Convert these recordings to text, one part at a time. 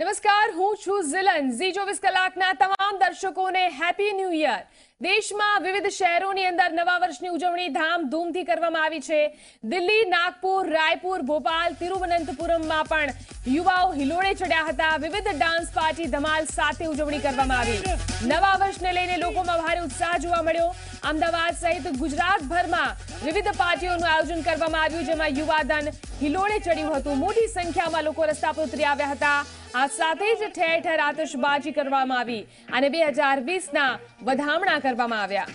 નમસ્કાર હું છું ઝીલન ઝી ચોવીસ કલાકના તમામ દર્શકોને હેપી ન્યૂ યર દેશમાં વિવિધ શહેરોની અંદર નવા વર્ષની ઉજવણી ધામધૂમથી કરવામાં આવી છે દિલ્હી નાગપુર રાયપુર ભોપાલ તિરુવનંતપુરમમાં પણ યુવાઓ હિલોળે ચડ્યા હતા વિવિધ ડાન્સ પાર્ટી ધમાલ સાથે ઉજવણી કરવામાં આવી નવા વર્ષને લઈને લોકોમાં ભારે ઉત્સાહ જોવા મળ્યો અમદાવાદ સહિત ગુજરાતભરમાં વિવિધ પાર્ટીઓનું આયોજન કરવામાં આવ્યું જેમાં યુવાધન હિલોળે ચડ્યું હતું મોટી સંખ્યામાં લોકો રસ્તા પર ઉતરી આવ્યા હતા આ સાથે જ ઠેર ઠેર આતશબાજી કરવામાં આવી અને બે હજાર વીસના વધામણા કરવામાં આવ્યા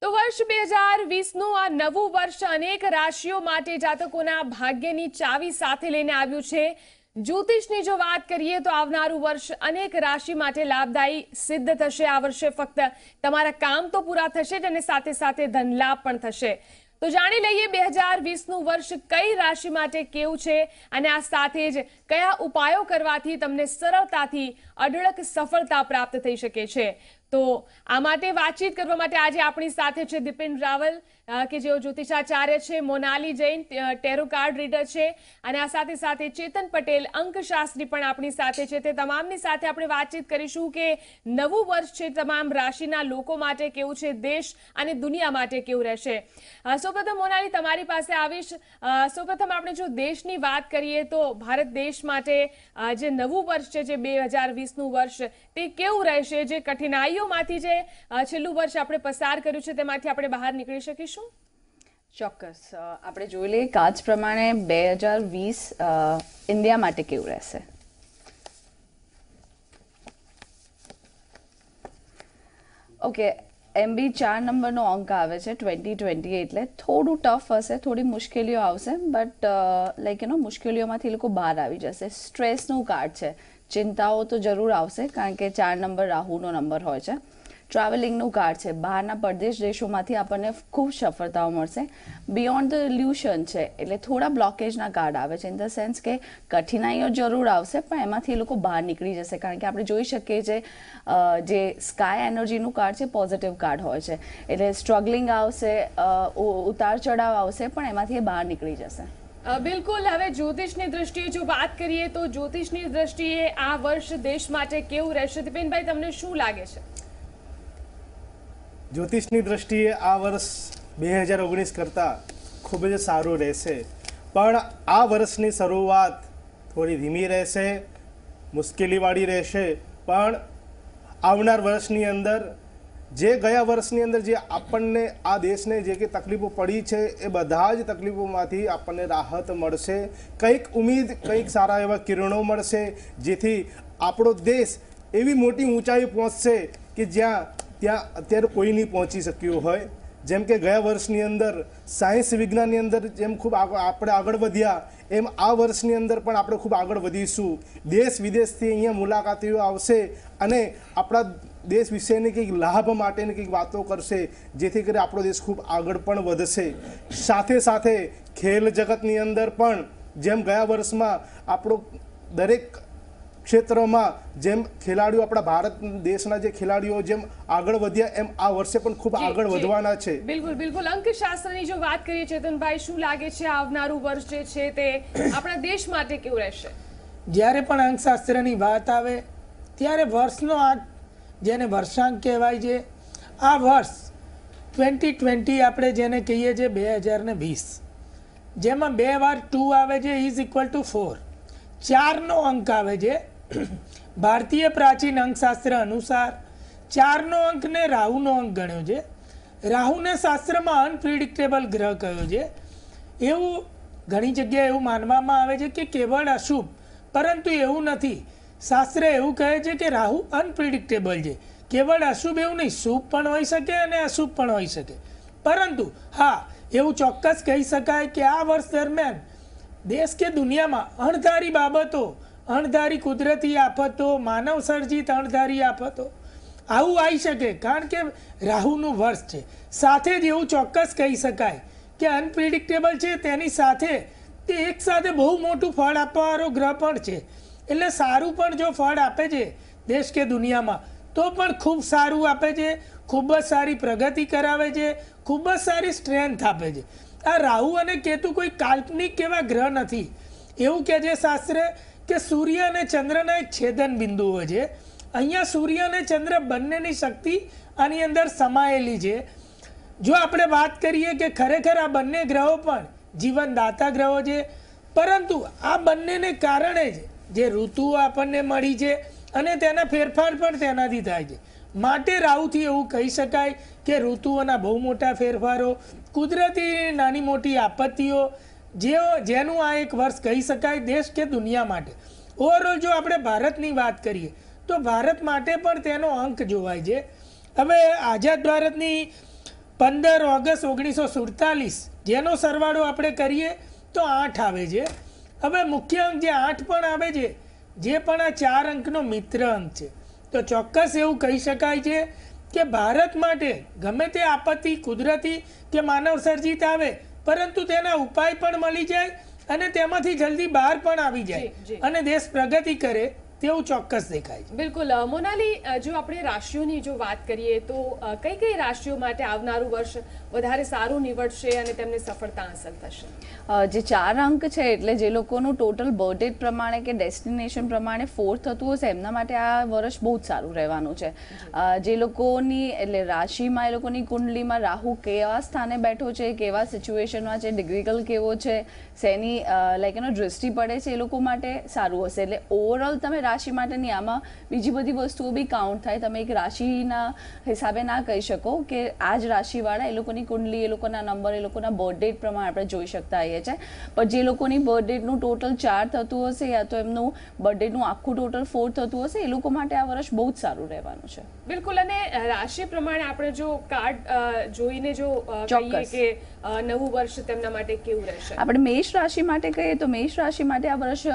તો વર્ષ બે હજાર વીસનું આ નવું વર્ષ અનેક રાશિઓ માટે જાતકોના ભાગ્યની ચાવી સાથે લઈને આવ્યું છે જ્યોતિષની જો વાત કરીએ તો આવનારું વર્ષ અનેક રાશિ માટે લાભદાયી સિદ્ધ થશે આ વર્ષે ફક્ત તમારા કામ તો પૂરા થશે જ અને સાથે સાથે ધનલાભ પણ થશે તો જાણી લઈએ બે હજાર વીસનું વર્ષ કઈ રાશિ માટે કેવું છે અને આ સાથે જ કયા ઉપાયો કરવાથી તમને સરળતાથી અઢળક સફળતા પ્રાપ્ત થઈ શકે છે તો આ માટે વાતચીત કરવા માટે આજે આપણી સાથે છે દિપેન રાવલ કે જેઓ જ્યોતિષાચાર્ય છે Monali Jain tarot card reader છે અને આ સાથે સાથે ચેતન પટેલ અંકશાસ્ત્રી પણ આપણી સાથે છે તે તમામની સાથે આપણે વાતચીત કરીશું કે નવું વર્ષ છે તમામ રાશિના લોકો માટે કેવું છે દેશ અને દુનિયા માટે કેવું રહેશે સૌપ્રથમ મોનાલી તમારી પાસે આવીશ સૌપ્રથમ આપણે જો દેશની વાત કરીએ તો ભારત દેશ માટે જે નવું વર્ષ છે જે બે હજાર વીસનું વર્ષ તે કેવું રહેશે જે કઠિનાઈઓમાંથી જે છેલ્લું વર્ષ આપણે પસાર કર્યું છે તેમાંથી આપણે બહાર નીકળી શકીશું કરીશું ચોક્કસ આપણે જોઈ લઈએ કાચ પ્રમાણે બે હજાર વીસ ઇન્ડિયા માટે કેવું રહેશે ઓકે એમ બી ચાર નંબરનો અંક આવે છે ટ્વેન્ટી ટ્વેન્ટી એટલે થોડું ટફ હશે થોડી મુશ્કેલીઓ આવશે બટ લાઈક એનો મુશ્કેલીઓમાંથી એ લોકો બહાર આવી જશે સ્ટ્રેસનું કાર્ડ છે ચિંતાઓ તો જરૂર આવશે કારણ કે ચાર નંબર રાહુનો નંબર હોય છે ટ્રાવેલિંગનું કાર્ડ છે બહારના પરદેશ દેશોમાંથી આપણને ખૂબ સફળતાઓ મળશે બિયોન્ડ ધ લ્યુશન છે એટલે થોડા બ્લોકેજના કાર્ડ આવે છે ઇન ધ સેન્સ કે કઠિનાઈઓ જરૂર આવશે પણ એમાંથી એ લોકો બહાર નીકળી જશે કારણ કે આપણે જોઈ શકીએ છીએ જે સ્કાય એનર્જીનું કાર્ડ છે પોઝિટિવ કાર્ડ હોય છે એટલે સ્ટ્રગલિંગ આવશે ઉતાર ચઢાવ આવશે પણ એમાંથી એ બહાર નીકળી જશે બિલકુલ હવે જ્યોતિષની દ્રષ્ટિએ જો વાત કરીએ તો જ્યોતિષની દ્રષ્ટિએ આ વર્ષ દેશ માટે કેવું રહેશે દીપેનભાઈ તમને શું લાગે છે જ્યોતિષની દ્રષ્ટિએ આ વર્ષ બે હજાર ઓગણીસ કરતાં ખૂબ જ સારું રહેશે પણ આ વર્ષની શરૂઆત થોડી ધીમી રહેશે મુશ્કેલીવાળી રહેશે પણ આવનાર વર્ષની અંદર જે ગયા વર્ષની અંદર જે આપણને આ દેશને જે કે તકલીફો પડી છે એ બધા જ તકલીફોમાંથી આપણને રાહત મળશે કંઈક ઉમેદ કંઈક સારા એવા કિરણો મળશે જેથી આપણો દેશ એવી મોટી ઊંચાઈ પહોંચશે કે જ્યાં ત્યાં અત્યારે કોઈ નહીં પહોંચી શક્યું હોય જેમ કે ગયા વર્ષની અંદર સાયન્સ વિજ્ઞાનની અંદર જેમ ખૂબ આપણે આગળ વધ્યા એમ આ વર્ષની અંદર પણ આપણે ખૂબ આગળ વધીશું દેશ વિદેશથી અહીંયા મુલાકાતીઓ આવશે અને આપણા દેશ વિશેની કંઈક લાભ માટેની કંઈક વાતો કરશે જેથી કરી આપણો દેશ ખૂબ આગળ પણ વધશે સાથે સાથે ખેલ જગતની અંદર પણ જેમ ગયા વર્ષમાં આપણો દરેક ક્ષેત્રમાં જેમ ખેલાડીઓ આપણા ભારત દેશના જે ખેલાડીઓ જેમ આગળ વધ્યા એમ આ વર્ષે પણ ખૂબ આગળ વધવાના છે બિલકુલ બિલકુલ અંક શાસ્ત્રની જો વાત કરીએ ચેતનભાઈ શું લાગે છે આવનારું વર્ષ જે છે તે આપણા દેશ માટે કેવું રહેશે જ્યારે પણ અંકશાસ્ત્રની વાત આવે ત્યારે વર્ષનો આ જેને વર્ષાંક કહેવાય છે આ વર્ષ ટ્વેન્ટી ટ્વેન્ટી આપણે જેને કહીએ છીએ બે હજાર ને વીસ જેમાં બે વાર ટુ આવે છે ઇઝ ઇક્વલ ટુ ફોર ચારનો અંક આવે છે ભારતીય પ્રાચીન અંકશાસ્ત્ર અનુસાર ચારનો અંકને રાહુનો અંક ગણ્યો છે રાહુને શાસ્ત્રમાં અનપ્રિડિક્ટેબલ ગ્રહ કહ્યો છે એવું ઘણી જગ્યાએ એવું માનવામાં આવે છે કે કેવળ અશુભ પરંતુ એવું નથી શાસ્ત્ર એવું કહે છે કે રાહુ અનપ્રિડિક્ટેબલ છે કેવળ અશુભ એવું નહીં શુભ પણ હોઈ શકે અને અશુભ પણ હોઈ શકે પરંતુ હા એવું ચોક્કસ કહી શકાય કે આ વર્ષ દરમિયાન દેશ કે દુનિયામાં અણધારી બાબતો અણધારી કુદરતી આફતો માનવ સર્જિત અણધારી આફતો આવું આવી શકે કારણ કે રાહુનું વર્ષ છે સાથે જ એવું ચોક્કસ કહી શકાય કે અનપ્રિડિક્ટેબલ છે તેની સાથે તે એકસાથે બહુ મોટું ફળ આપવાવાળો ગ્રહ પણ છે એટલે સારું પણ જો ફળ આપે છે દેશ કે દુનિયામાં તો પણ ખૂબ સારું આપે છે ખૂબ જ સારી પ્રગતિ કરાવે છે ખૂબ જ સારી સ્ટ્રેન્થ આપે છે આ રાહુ અને કેતુ કોઈ કાલ્પનિક એવા ગ્રહ નથી એવું કહે છે શાસ્ત્ર કે સૂર્ય અને ચંદ્રના એક છેદન બિંદુઓ છે અહીંયા સૂર્ય અને ચંદ્ર બંનેની શક્તિ આની અંદર સમાયેલી છે જો આપણે વાત કરીએ કે ખરેખર આ બંને ગ્રહો પણ જીવનદાતા ગ્રહો છે પરંતુ આ બંનેને કારણે જ જે ઋતુઓ આપણને મળી છે અને તેના ફેરફાર પણ તેનાથી થાય છે માટે રાહુથી એવું કહી શકાય કે ઋતુઓના બહુ મોટા ફેરફારો કુદરતી નાની મોટી આપત્તિઓ જે જેનું આ એક વર્ષ કહી શકાય દેશ કે દુનિયા માટે ઓવરઓલ જો આપણે ભારતની વાત કરીએ તો ભારત માટે પણ તેનો અંક જોવાય છે હવે આઝાદ ભારતની પંદર ઓગસ્ટ ઓગણીસો સુડતાલીસ જેનો સરવાળો આપણે કરીએ તો આઠ આવે છે હવે મુખ્ય અંક જે આઠ પણ આવે છે જે પણ આ ચાર અંકનો મિત્ર અંક છે તો ચોક્કસ એવું કહી શકાય છે કે ભારત માટે ગમે તે આપત્તિ કુદરતી કે માનવ સર્જિત આવે પરંતુ તેના ઉપાય પણ મળી જાય અને તેમાંથી જલ્દી બહાર પણ આવી જાય અને દેશ પ્રગતિ કરે તેવું ચોક્કસ દેખાય છે બિલકુલ મોનાલી જો આપણે રાશિઓની જો વાત કરીએ તો કઈ કઈ રાશિઓ માટે આવનારું વર્ષ વધારે સારું નીવડશે અને તેમને સફળતા હાંસલ થશે જે ચાર અંક છે એટલે જે લોકોનું ટોટલ બર્થડેટ પ્રમાણે કે ડેસ્ટિનેશન પ્રમાણે ફોર્થ થતું હશે એમના માટે આ વર્ષ બહુ જ સારું રહેવાનું છે જે લોકોની એટલે રાશિમાં એ લોકોની કુંડલીમાં રાહુ કેવા સ્થાને બેઠો છે કેવા સિચ્યુએશનમાં છે ડિગ્રીકલ કેવો છે શેની લાઈક એનો દૃષ્ટિ પડે છે એ લોકો માટે સારું હશે એટલે ઓવરઓલ તમે રાશિ માટેની આમાં બીજી બધી વસ્તુઓ બી કાઉન્ટ થાય તમે એક રાશિના હિસાબે ના કહી શકો કે આ જ રાશિવાળા એ લોકોની કુંડલી એ લોકોના નંબર એ લોકોના બર્થ ડેટ પ્રમાણે આપણે જોઈ શકતા હોઈએ છીએ પણ જે લોકોની બર્થ ડેટનું ટોટલ ચાર થતું હશે યા તો એમનું બર્થ ડેટનું આખું ટોટલ ફોર થતું હશે એ લોકો માટે આ વર્ષ બહુ જ સારું રહેવાનું છે બિલકુલ અને રાશિ પ્રમાણે આપણે જો કાર્ડ જોઈને જો કહીએ કે નવું વર્ષ તેમના માટે કેવું રહેશે આપણે મેષ રાશિ માટે કહીએ તો મેષ રાશિ માટે આ વર્ષ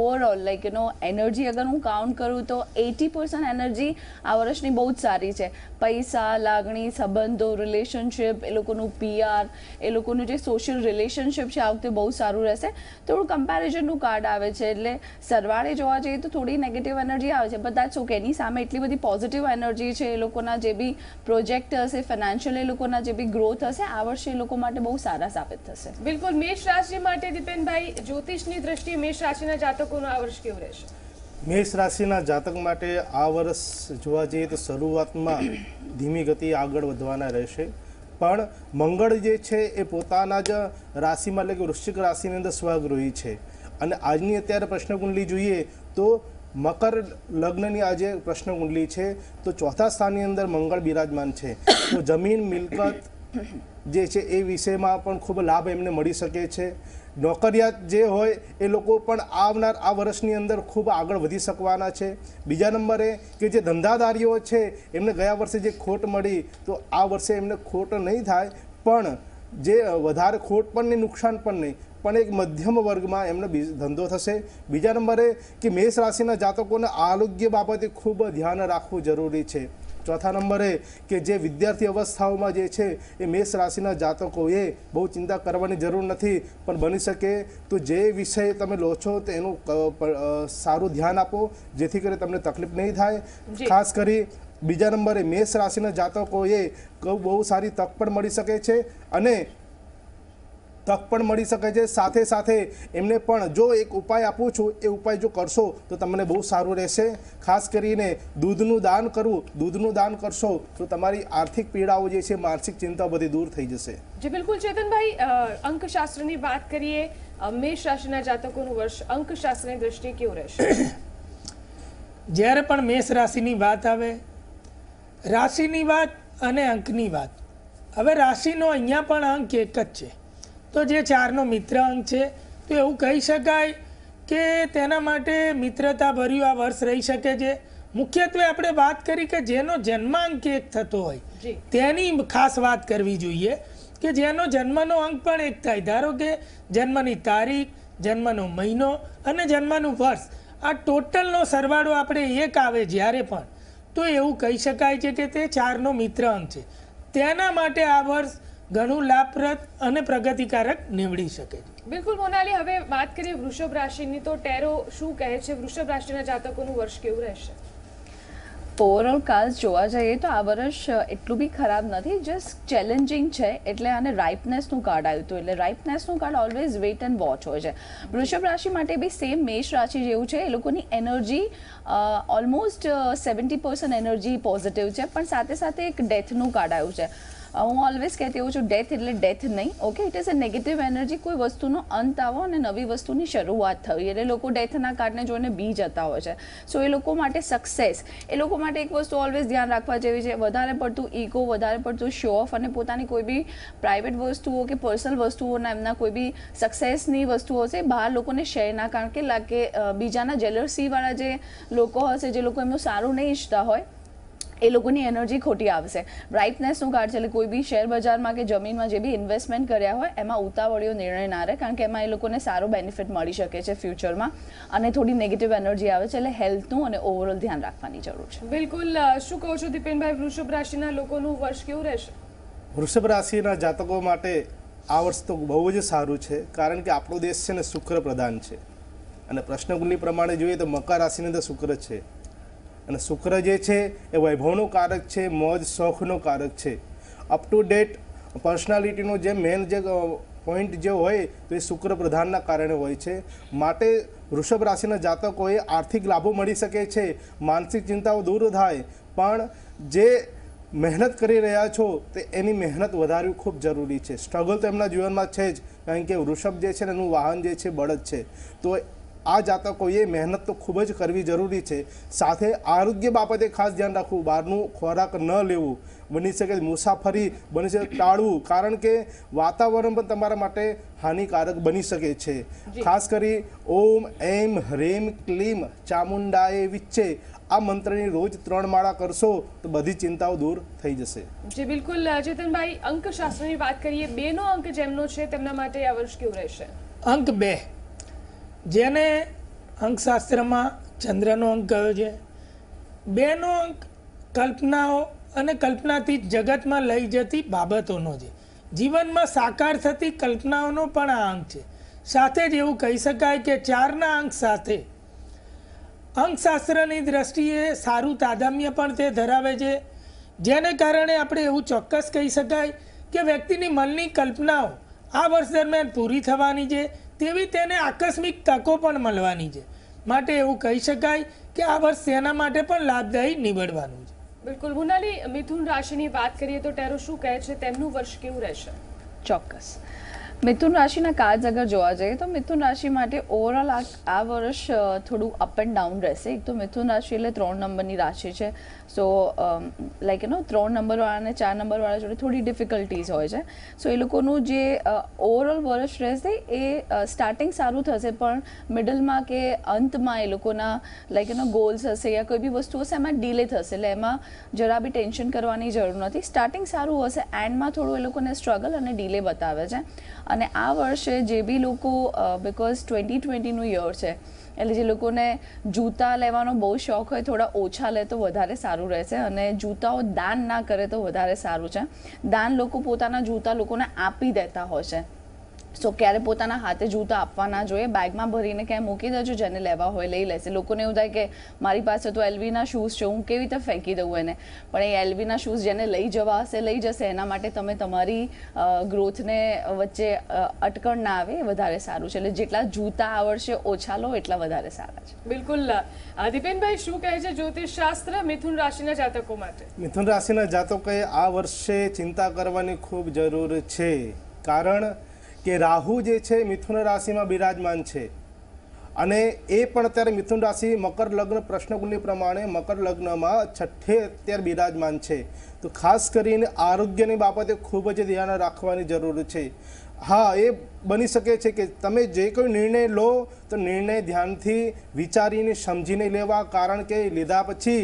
ઓવરઓલ લાઈક એનો એનર્જી અગર અગર હું કાઉન્ટ કરું તો એટી પર્સન્ટ એનર્જી આ વર્ષની બહુ જ સારી છે પૈસા લાગણી સંબંધો રિલેશનશિપ એ લોકોનું પીઆર એ લોકોનું જે સોશિયલ રિલેશનશિપ છે આ વખતે બહુ સારું રહેશે થોડું કમ્પેરિઝનનું કાર્ડ આવે છે એટલે સરવાળે જોવા જઈએ તો થોડી નેગેટિવ એનર્જી આવે છે બધા છો કે એની સામે એટલી બધી પોઝિટિવ એનર્જી છે એ લોકોના જે બી પ્રોજેક્ટ હશે ફાઇનાન્શિયલ એ લોકોના જે બી ગ્રોથ હશે આ વર્ષે એ લોકો માટે બહુ સારા સાબિત થશે બિલકુલ મેષ રાશિ માટે દીપેનભાઈ જ્યોતિષની દ્રષ્ટિએ મેષ રાશિના જાતકોનો આ વર્ષ કેવું રહેશે મેષ રાશિના જાતક માટે આ વર્ષ જોવા જઈએ તો શરૂઆતમાં ધીમી ગતિ આગળ વધવાના રહેશે પણ મંગળ જે છે એ પોતાના જ રાશિમાં એટલે કે વૃશ્ચિક રાશિની અંદર સ્વગૃહી છે અને આજની અત્યારે પ્રશ્નકુંડલી જોઈએ તો મકર લગ્નની આજે પ્રશ્નકુંડલી છે તો ચોથા સ્થાનની અંદર મંગળ બિરાજમાન છે તો જમીન મિલકત જે છે એ વિષયમાં પણ ખૂબ લાભ એમને મળી શકે છે નોકરિયાત જે હોય એ લોકો પણ આવનાર આ વર્ષની અંદર ખૂબ આગળ વધી શકવાના છે બીજા નંબરે કે જે ધંધાદારીઓ છે એમને ગયા વર્ષે જે ખોટ મળી તો આ વર્ષે એમને ખોટ નહીં થાય પણ જે વધારે ખોટ પણ નહીં નુકસાન પણ નહીં પણ એક મધ્યમ વર્ગમાં એમનો ધંધો થશે બીજા નંબરે કે મેષ રાશિના જાતકોને આરોગ્ય બાબતે ખૂબ ધ્યાન રાખવું જરૂરી છે ચોથા નંબરે કે જે વિદ્યાર્થી અવસ્થાઓમાં જે છે એ મેષ રાશિના જાતકોએ બહુ ચિંતા કરવાની જરૂર નથી પણ બની શકે તો જે વિષય તમે લો છો તેનું સારું ધ્યાન આપો જેથી કરી તમને તકલીફ નહીં થાય ખાસ કરી બીજા નંબરે મેષ રાશિના જાતકોએ બહુ સારી તક પણ મળી શકે છે અને તક પણ મળી શકે છે સાથે સાથે એમને પણ જો એક ઉપાય આપું છું એ ઉપાય જો કરશો તો તમને બહુ સારું રહેશે ખાસ કરીને દૂધનું દાન કરવું દૂધનું દાન કરશો તો તમારી આર્થિક પીડાઓ જે છે માનસિક ચિંતાઓ બધી દૂર થઈ જશે જી બિલકુલ ચેતનભાઈ અંકશાસ્ત્રની વાત કરીએ મેષ રાશિના જાતકોનું વર્ષ અંકશાસ્ત્રની દ્રષ્ટિએ કેવું રહેશે જ્યારે પણ મેષ રાશિની વાત આવે રાશિની વાત અને અંકની વાત હવે રાશિનો અહીંયા પણ અંક એક જ છે તો જે ચારનો મિત્ર અંક છે તો એવું કહી શકાય કે તેના માટે મિત્રતા ભર્યું આ વર્ષ રહી શકે છે મુખ્યત્વે આપણે વાત કરી કે જેનો જન્માંક એક થતો હોય તેની ખાસ વાત કરવી જોઈએ કે જેનો જન્મનો અંક પણ એક થાય ધારો કે જન્મની તારીખ જન્મનો મહિનો અને જન્મનું વર્ષ આ ટોટલનો સરવાળો આપણે એક આવે જ્યારે પણ તો એવું કહી શકાય છે કે તે ચારનો મિત્ર અંક છે તેના માટે આ વર્ષ ઘણું લાભપ્રદ અને પ્રગતિકારક નીવડી શકે છે બિલકુલ મોનાલી હવે વાત કરીએ વૃષભ રાશિની તો ટેરો શું કહે છે વૃષભ રાશિના જાતકોનું વર્ષ કેવું રહેશે ઓવરઓલ કાલ્સ જોવા જઈએ તો આ વર્ષ એટલું બી ખરાબ નથી જસ્ટ ચેલેન્જિંગ છે એટલે આને રાઇપનેસનું કાર્ડ આવ્યું હતું એટલે રાઇપનેસનું card always wait and watch હોય છે વૃષભ રાશિ માટે બી સેમ મેષ રાશિ જેવું છે એ લોકોની energy almost seventy percent energy positive છે પણ સાથે સાથે એક ડેથનું કાર્ડ આવ્યું છે હું ઓલવેઝ કહેતી હોઉં છું ડેથ એટલે ડેથ નહીં okay it is a negative energy કોઈ વસ્તુનો અંત આવો અને નવી વસ્તુની શરૂઆત થવી એટલે લોકો ડેથના કાર્ડને જોઈને બી જતા હોય છે સો એ લોકો માટે સક્સેસ એ લોકો માટે એક વસ્તુ ઓલવેઝ ધ્યાન રાખવા જેવી છે વધારે પડતું ઈગો વધારે પડતું શો ઓફ અને પોતાની કોઈ બી પ્રાઇવેટ વસ્તુઓ કે પર્સનલ વસ્તુઓના એમના કોઈ બી સક્સેસની વસ્તુઓ હશે બહાર લોકોને શેર ના કારણ કે લાગે બીજાના જેલરસીવાળા જે લોકો હશે જે લોકો એમનું સારું નહીં ઈચ્છતા હોય એ લોકોની એનર્જી ખોટી આવશે શું કાર્ડ છે એટલે કોઈ બી શેર બજારમાં કે જમીનમાં જે બી ઇન્વેસ્ટમેન્ટ કર્યા હોય એમાં ઉતાવળીઓ નિર્ણય ના રહે કારણ કે એમાં એ લોકોને સારો બેનિફિટ મળી શકે છે ફ્યુચરમાં અને થોડી નેગેટિવ એનર્જી આવે છે એટલે હેલ્થનું અને ઓવરઓલ ધ્યાન રાખવાની જરૂર છે બિલકુલ શું કહો છો દીપેનભાઈ વૃષભ રાશિના લોકોનું વર્ષ કેવું રહેશે વૃષભ રાશિના જાતકો માટે આ વર્ષ તો બહુ જ સારું છે કારણ કે આપણો દેશ છે ને શુક્ર પ્રધાન છે અને પ્રશ્નગુલી પ્રમાણે જોઈએ તો મકર રાશિની અંદર શુક્ર છે અને શુક્ર જે છે એ વૈભવનું કારક છે મોજ શોખનો કારક છે અપ ટુ ડેટ પર્સનાલિટીનો જે મેન જે પોઈન્ટ જે હોય તો એ શુક્ર પ્રધાનના કારણે હોય છે માટે વૃષભ રાશિના જાતકોએ આર્થિક લાભો મળી શકે છે માનસિક ચિંતાઓ દૂર થાય પણ જે મહેનત કરી રહ્યા છો તે એની મહેનત વધારવી ખૂબ જરૂરી છે સ્ટ્રગલ તો એમના જીવનમાં છે જ કારણ કે વૃષભ જે છે ને એનું વાહન જે છે બળદ છે તો આ જાતકોએ મહેનત તો ખૂબ જ કરવી જરૂરી છે સાથે આરોગ્ય બાબતે ખાસ ધ્યાન રાખવું બહારનું ખોરાક ન લેવું બની શકે મુસાફરી બની શકે ટાળવું કારણ કે વાતાવરણ પણ તમારા માટે હાનિકારક બની શકે છે ખાસ કરી ઓમ એમ હ્રેમ ક્લીમ ચામુંડાએ વિચ્છે આ મંત્રની રોજ ત્રણ માળા કરશો તો બધી ચિંતાઓ દૂર થઈ જશે જી બિલકુલ ચેતનભાઈ અંકશાસ્ત્રની વાત કરીએ બેનો અંક જેમનો છે તેમના માટે આ વર્ષ કેવું રહેશે અંક બે જેને અંકશાસ્ત્રમાં ચંદ્રનો અંક કહ્યો છે બેનો અંક કલ્પનાઓ અને કલ્પનાથી જગતમાં લઈ જતી બાબતોનો છે જીવનમાં સાકાર થતી કલ્પનાઓનો પણ આ અંક છે સાથે જ એવું કહી શકાય કે ચારના અંક સાથે અંકશાસ્ત્રની દ્રષ્ટિએ સારું તાદામ્ય પણ તે ધરાવે છે જેને કારણે આપણે એવું ચોક્કસ કહી શકાય કે વ્યક્તિની મનની કલ્પનાઓ આ વર્ષ દરમિયાન પૂરી થવાની છે તેવી તેને આકસ્મિક તકો પણ મળવાની છે માટે એવું કહી શકાય કે આ વર્ષ તેના માટે પણ લાભદાયી નીવડવાનું છે બિલકુલ મુનાલી મિથુન રાશિની વાત કરીએ તો ટેરો શું કહે છે તેમનું વર્ષ કેવું રહેશે ચોક્કસ મિથુન રાશિના કાર્ડ અગર જોવા જઈએ તો મિથુન રાશિ માટે ઓવરઓલ આ વર્ષ થોડું અપ એન્ડ ડાઉન રહેશે એક તો મિથુન રાશિ એટલે ત્રણ નંબરની રાશિ છે સો લાઈક એનો ત્રણ નંબરવાળા અને ચાર નંબરવાળા જોડે થોડી ડિફિકલ્ટીઝ હોય છે સો એ લોકોનું જે ઓવરઓલ વર્ષ રહેશે એ સ્ટાર્ટિંગ સારું થશે પણ મિડલમાં કે અંતમાં એ લોકોના લાઈક એનો ગોલ્સ હશે યા કોઈ બી વસ્તુ હશે એમાં ડીલે થશે એટલે એમાં જરા બી ટેન્શન કરવાની જરૂર નથી સ્ટાર્ટિંગ સારું હશે એન્ડમાં થોડું એ લોકોને સ્ટ્રગલ અને ડીલે બતાવે છે અને આ વર્ષે જે બી લોકો બિકોઝ ટ્વેન્ટી ટ્વેન્ટીનું યર છે એટલે જે લોકોને જૂતા લેવાનો બહુ શોખ હોય થોડા ઓછા લે તો વધારે સારું રહેશે અને જૂતાઓ દાન ના કરે તો વધારે સારું છે દાન લોકો પોતાના જૂતા લોકોને આપી દેતા હોય છે સો ક્યારે પોતાના હાથે જૂતા આપવાના જોઈએ બેગમાં ભરીને ક્યાંય મૂકી દેજો જેને લેવા હોય લઈ લેશે લોકોને એવું થાય કે મારી પાસે તો એલવીના શૂઝ છે હું કેવી રીતે ફેંકી દઉં એને પણ એ એલવીના શૂઝ જેને લઈ જવા હશે લઈ જશે એના માટે તમે તમારી ગ્રોથને વચ્ચે અટકણ ના આવે વધારે સારું છે એટલે જેટલા જૂતા આવડશે ઓછા લો એટલા વધારે સારા છે બિલકુલ દીપેનભાઈ શું કહે છે જ્યોતિષ શાસ્ત્ર મિથુન રાશિના જાતકો માટે મિથુન રાશિના જાતકોએ આ વર્ષે ચિંતા કરવાની ખૂબ જરૂર છે કારણ કે રાહુ જે છે મિથુન રાશિમાં બિરાજમાન છે અને એ પણ અત્યારે મિથુન રાશિ મકર લગ્ન પ્રશ્નકુંડલી પ્રમાણે મકર લગ્નમાં છઠ્ઠે અત્યારે બિરાજમાન છે તો ખાસ કરીને આરોગ્યની બાબતે ખૂબ જ ધ્યાન રાખવાની જરૂર છે હા એ બની શકે છે કે તમે જે કોઈ નિર્ણય લો તો નિર્ણય ધ્યાનથી વિચારીને સમજીને લેવા કારણ કે લીધા પછી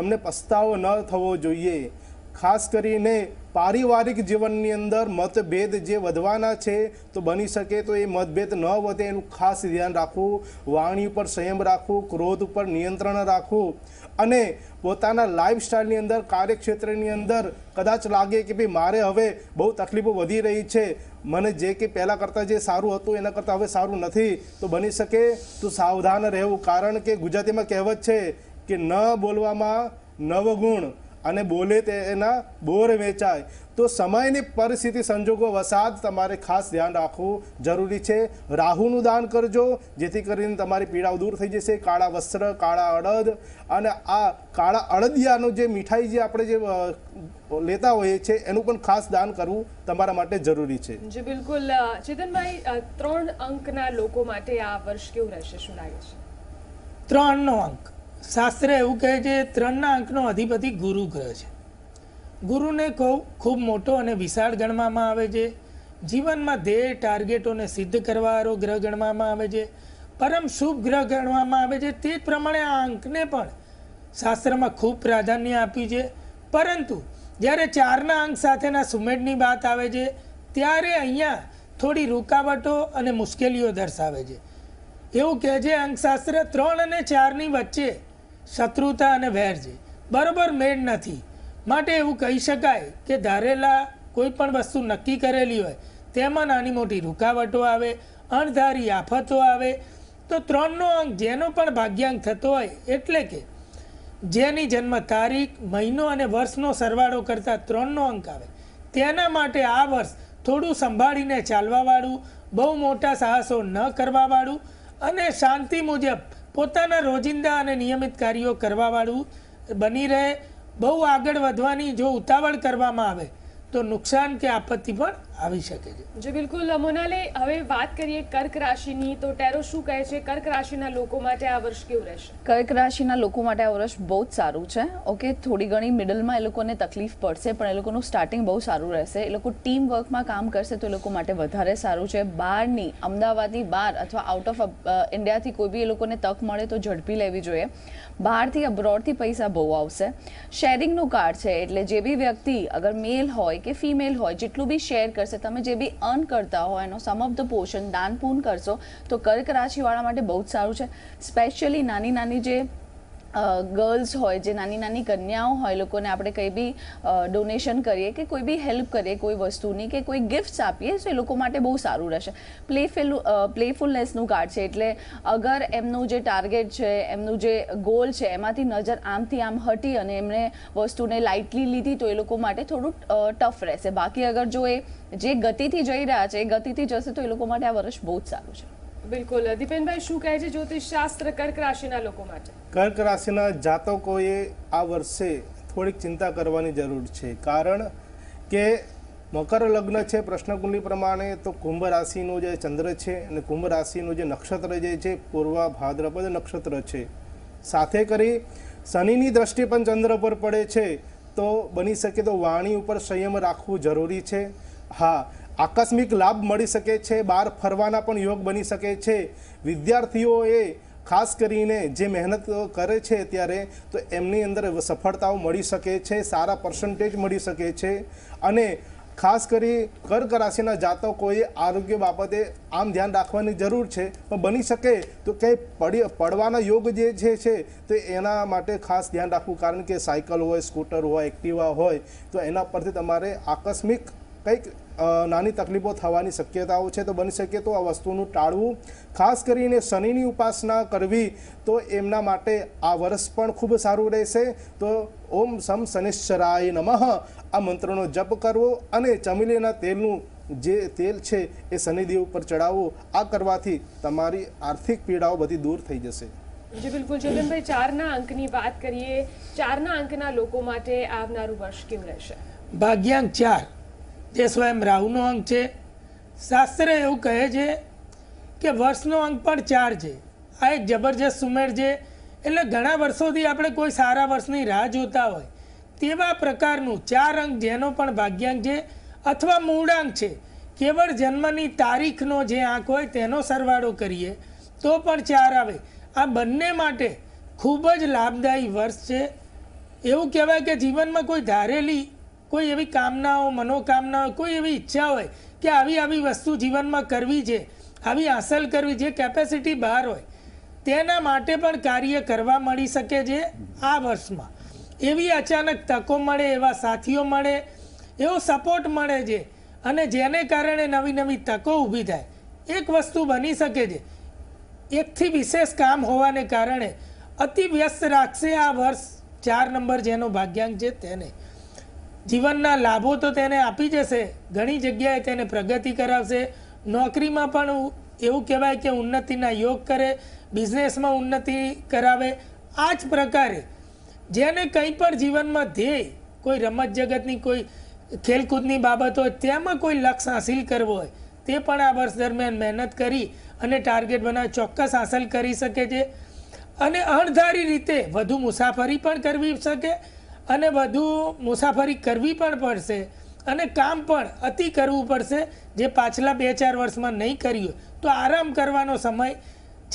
તમને પસ્તાવો ન થવો જોઈએ ખાસ કરીને પારિવારિક જીવનની અંદર મતભેદ જે વધવાના છે તો બની શકે તો એ મતભેદ ન વધે એનું ખાસ ધ્યાન રાખવું વાણી ઉપર સંયમ રાખવું ક્રોધ ઉપર નિયંત્રણ રાખવું અને પોતાના લાઈફસ્ટાઈલની અંદર કાર્યક્ષેત્રની અંદર કદાચ લાગે કે ભાઈ મારે હવે બહુ તકલીફો વધી રહી છે મને જે કે પહેલાં કરતાં જે સારું હતું એના કરતાં હવે સારું નથી તો બની શકે તો સાવધાન રહેવું કારણ કે ગુજરાતીમાં કહેવત છે કે ન બોલવામાં નવગુણ અને બોલે તે એના બોર વેચાય તો સમયની પરિસ્થિતિ સંજોગો વસાદ તમારે ખાસ ધ્યાન રાખવું જરૂરી છે રાહુનું દાન કરજો જેથી કરીને તમારી પીડાઓ દૂર થઈ જશે કાળા વસ્ત્ર કાળા અડદ અને આ કાળા અડદિયાનું જે મીઠાઈ જે આપણે જે લેતા હોઈએ છીએ એનું પણ ખાસ દાન કરવું તમારા માટે જરૂરી છે જી બિલકુલ ચેતનભાઈ ત્રણ અંકના લોકો માટે આ વર્ષ કેવું રહેશે શું લાગે છે ત્રણનો અંક શાસ્ત્ર એવું કહે છે ત્રણના અંકનો અધિપતિ ગુરુ ગ્રહ છે ગુરુને ખૂબ મોટો અને વિશાળ ગણવામાં આવે છે જીવનમાં ધ્યેય ટાર્ગેટોને સિદ્ધ કરવાવાળો ગ્રહ ગણવામાં આવે છે પરમ શુભ ગ્રહ ગણવામાં આવે છે તે જ પ્રમાણે આ અંકને પણ શાસ્ત્રમાં ખૂબ પ્રાધાન્ય આપ્યું છે પરંતુ જ્યારે ચારના અંક સાથેના સુમેળની વાત આવે છે ત્યારે અહીંયા થોડી રૂકાવટો અને મુશ્કેલીઓ દર્શાવે છે એવું કહે છે અંકશાસ્ત્ર ત્રણ અને ચારની વચ્ચે શત્રુતા અને વેર છે બરાબર મેળ નથી માટે એવું કહી શકાય કે ધારેલા કોઈ પણ વસ્તુ નક્કી કરેલી હોય તેમાં નાની મોટી રૂકાવટો આવે અણધારી આફતો આવે તો ત્રણનો અંક જેનો પણ ભાગ્યાંક થતો હોય એટલે કે જેની જન્મ તારીખ મહિનો અને વર્ષનો સરવાળો કરતાં ત્રણનો અંક આવે તેના માટે આ વર્ષ થોડું સંભાળીને ચાલવાવાળું બહુ મોટા સાહસો ન કરવાવાળું અને શાંતિ મુજબ પોતાના રોજિંદા અને નિયમિત કાર્યો કરવાવાળું બની રહે બહુ આગળ વધવાની જો ઉતાવળ કરવામાં આવે તો નુકસાન કે આપત્તિ પણ આવી શકે છે જે બિલકુલ મોનાલે હવે વાત કરીએ કર્ક રાશિની તો ટેરો શું કહે છે કર્ક રાશિના લોકો માટે આ વર્ષ કેવું રહેશે કર્ક રાશિના લોકો માટે આ વર્ષ બહુ જ સારું છે ઓકે થોડી ઘણી મિડલમાં એ લોકોને તકલીફ પડશે પણ એ લોકોનું સ્ટાર્ટિંગ બહુ સારું રહેશે એ લોકો ટીમ વર્કમાં કામ કરશે તો એ લોકો માટે વધારે સારું છે બહારની અમદાવાદની બહાર અથવા આઉટ ઓફ ઇન્ડિયાથી કોઈ બી એ લોકોને તક મળે તો ઝડપી લેવી જોઈએ બહારથી અબ્રોડથી પૈસા બહુ આવશે શેરિંગનું કાર્ડ છે એટલે જે બી વ્યક્તિ અગર મેલ હોય કે ફિમેલ હોય જેટલું બી શેર કરશે કરશે તમે જે બી અર્ન કરતા હો એનો સમ ઓફ ધ પોર્શન દાન પૂન કરશો તો કર્ક રાશિવાળા માટે બહુ જ સારું છે સ્પેશિયલી નાની નાની જે ગર્લ્સ હોય જે નાની નાની કન્યાઓ હોય લોકોને આપણે કંઈ બી ડોનેશન કરીએ કે કોઈ બી હેલ્પ કરીએ કોઈ વસ્તુની કે કોઈ ગિફ્ટ્સ આપીએ તો એ લોકો માટે બહુ સારું રહેશે પ્લેફેલ પ્લેફુલનેસનું કાર્ડ છે એટલે અગર એમનું જે ટાર્ગેટ છે એમનું જે ગોલ છે એમાંથી નજર આમથી આમ હટી અને એમણે વસ્તુને લાઇટલી લીધી તો એ લોકો માટે થોડું ટફ રહેશે બાકી અગર જો એ જે ગતિથી જઈ રહ્યા છે એ ગતિથી જશે તો એ લોકો માટે આ વર્ષ બહુ જ સારું છે બિલકુલ દીપેનભાઈ શું કહે છે જ્યોતિષ શાસ્ત્ર કર્ક રાશિના લોકો માટે કર્ક રાશિના જાતકોએ આ વર્ષે થોડીક ચિંતા કરવાની જરૂર છે કારણ કે મકર લગ્ન છે પ્રશ્નકુંડલી પ્રમાણે તો કુંભ રાશિનો જે ચંદ્ર છે અને કુંભ રાશિનું જે નક્ષત્ર જે છે પૂર્વ ભાદ્રપદ નક્ષત્ર છે સાથે કરી શનિની દ્રષ્ટિ પણ ચંદ્ર પર પડે છે તો બની શકે તો વાણી ઉપર સંયમ રાખવું જરૂરી છે હા આકસ્મિક લાભ મળી શકે છે બહાર ફરવાના પણ યોગ બની શકે છે વિદ્યાર્થીઓએ ખાસ કરીને જે મહેનત કરે છે અત્યારે તો એમની અંદર સફળતાઓ મળી શકે છે સારા પર્સન્ટેજ મળી શકે છે અને ખાસ કરી કર્ક રાશિના જાતકોએ આરોગ્ય બાબતે આમ ધ્યાન રાખવાની જરૂર છે પણ બની શકે તો કંઈ પડી પડવાના યોગ જે છે છે તો એના માટે ખાસ ધ્યાન રાખવું કારણ કે સાયકલ હોય સ્કૂટર હોય એક્ટિવા હોય તો એના પરથી તમારે આકસ્મિક કંઈક નાની તકલીફો થવાની શક્યતાઓ છે તો બની શકે તો આ વસ્તુનું ટાળવું ખાસ કરીને શનિની ઉપાસના કરવી તો એમના માટે આ વર્ષ પણ ખૂબ સારું રહેશે તો ઓમ સમ શનેશ્વરાય નમઃ આ મંત્રનો જપ કરવો અને ચમેલીના તેલનું જે તેલ છે એ શનિદેવ ઉપર ચડાવવું આ કરવાથી તમારી આર્થિક પીડાઓ બધી દૂર થઈ જશે જી બિલકુલ ચેતનભાઈ ચારના અંકની વાત કરીએ ચારના અંકના લોકો માટે આવનારું વર્ષ કેમ રહેશે ભાગ્યાંક ચાર તે સ્વયં રાહુનો અંક છે શાસ્ત્ર એવું કહે છે કે વર્ષનો અંક પણ ચાર છે આ એક જબરજસ્ત સુમેળ છે એટલે ઘણા વર્ષોથી આપણે કોઈ સારા વર્ષની રાહ જોતા હોય તેવા પ્રકારનું ચાર અંક જેનો પણ ભાગ્યાંક છે અથવા મૂળાંક છે કેવળ જન્મની તારીખનો જે આંક હોય તેનો સરવાળો કરીએ તો પણ ચાર આવે આ બંને માટે ખૂબ જ લાભદાયી વર્ષ છે એવું કહેવાય કે જીવનમાં કોઈ ધારેલી કોઈ એવી કામનાઓ મનોકામનાઓ કોઈ એવી ઈચ્છા હોય કે આવી આવી વસ્તુ જીવનમાં કરવી છે આવી હાંસલ કરવી જે કેપેસિટી બહાર હોય તેના માટે પણ કાર્ય કરવા મળી શકે છે આ વર્ષમાં એવી અચાનક તકો મળે એવા સાથીઓ મળે એવો સપોર્ટ મળે છે અને જેને કારણે નવી નવી તકો ઊભી થાય એક વસ્તુ બની શકે છે એકથી વિશેષ કામ હોવાને કારણે અતિ વ્યસ્ત રાખશે આ વર્ષ ચાર નંબર જેનો ભાગ્યાંક છે તેને જીવનના લાભો તો તેને આપી જશે ઘણી જગ્યાએ તેને પ્રગતિ કરાવશે નોકરીમાં પણ એવું કહેવાય કે ઉન્નતિના યોગ કરે બિઝનેસમાં ઉન્નતિ કરાવે આ જ પ્રકારે જેને કંઈ પણ જીવનમાં ધ્યેય કોઈ રમત જગતની કોઈ ખેલકૂદની બાબત હોય તેમાં કોઈ લક્ષ્ય હાંસિલ કરવો હોય તે પણ આ વર્ષ દરમિયાન મહેનત કરી અને ટાર્ગેટ બનાવી ચોક્કસ હાંસલ કરી શકે છે અને અણધારી રીતે વધુ મુસાફરી પણ કરવી શકે અને વધુ મુસાફરી કરવી પણ પડશે અને કામ પણ અતિ કરવું પડશે જે પાછલા બે ચાર વર્ષમાં નહીં કર્યું તો આરામ કરવાનો સમય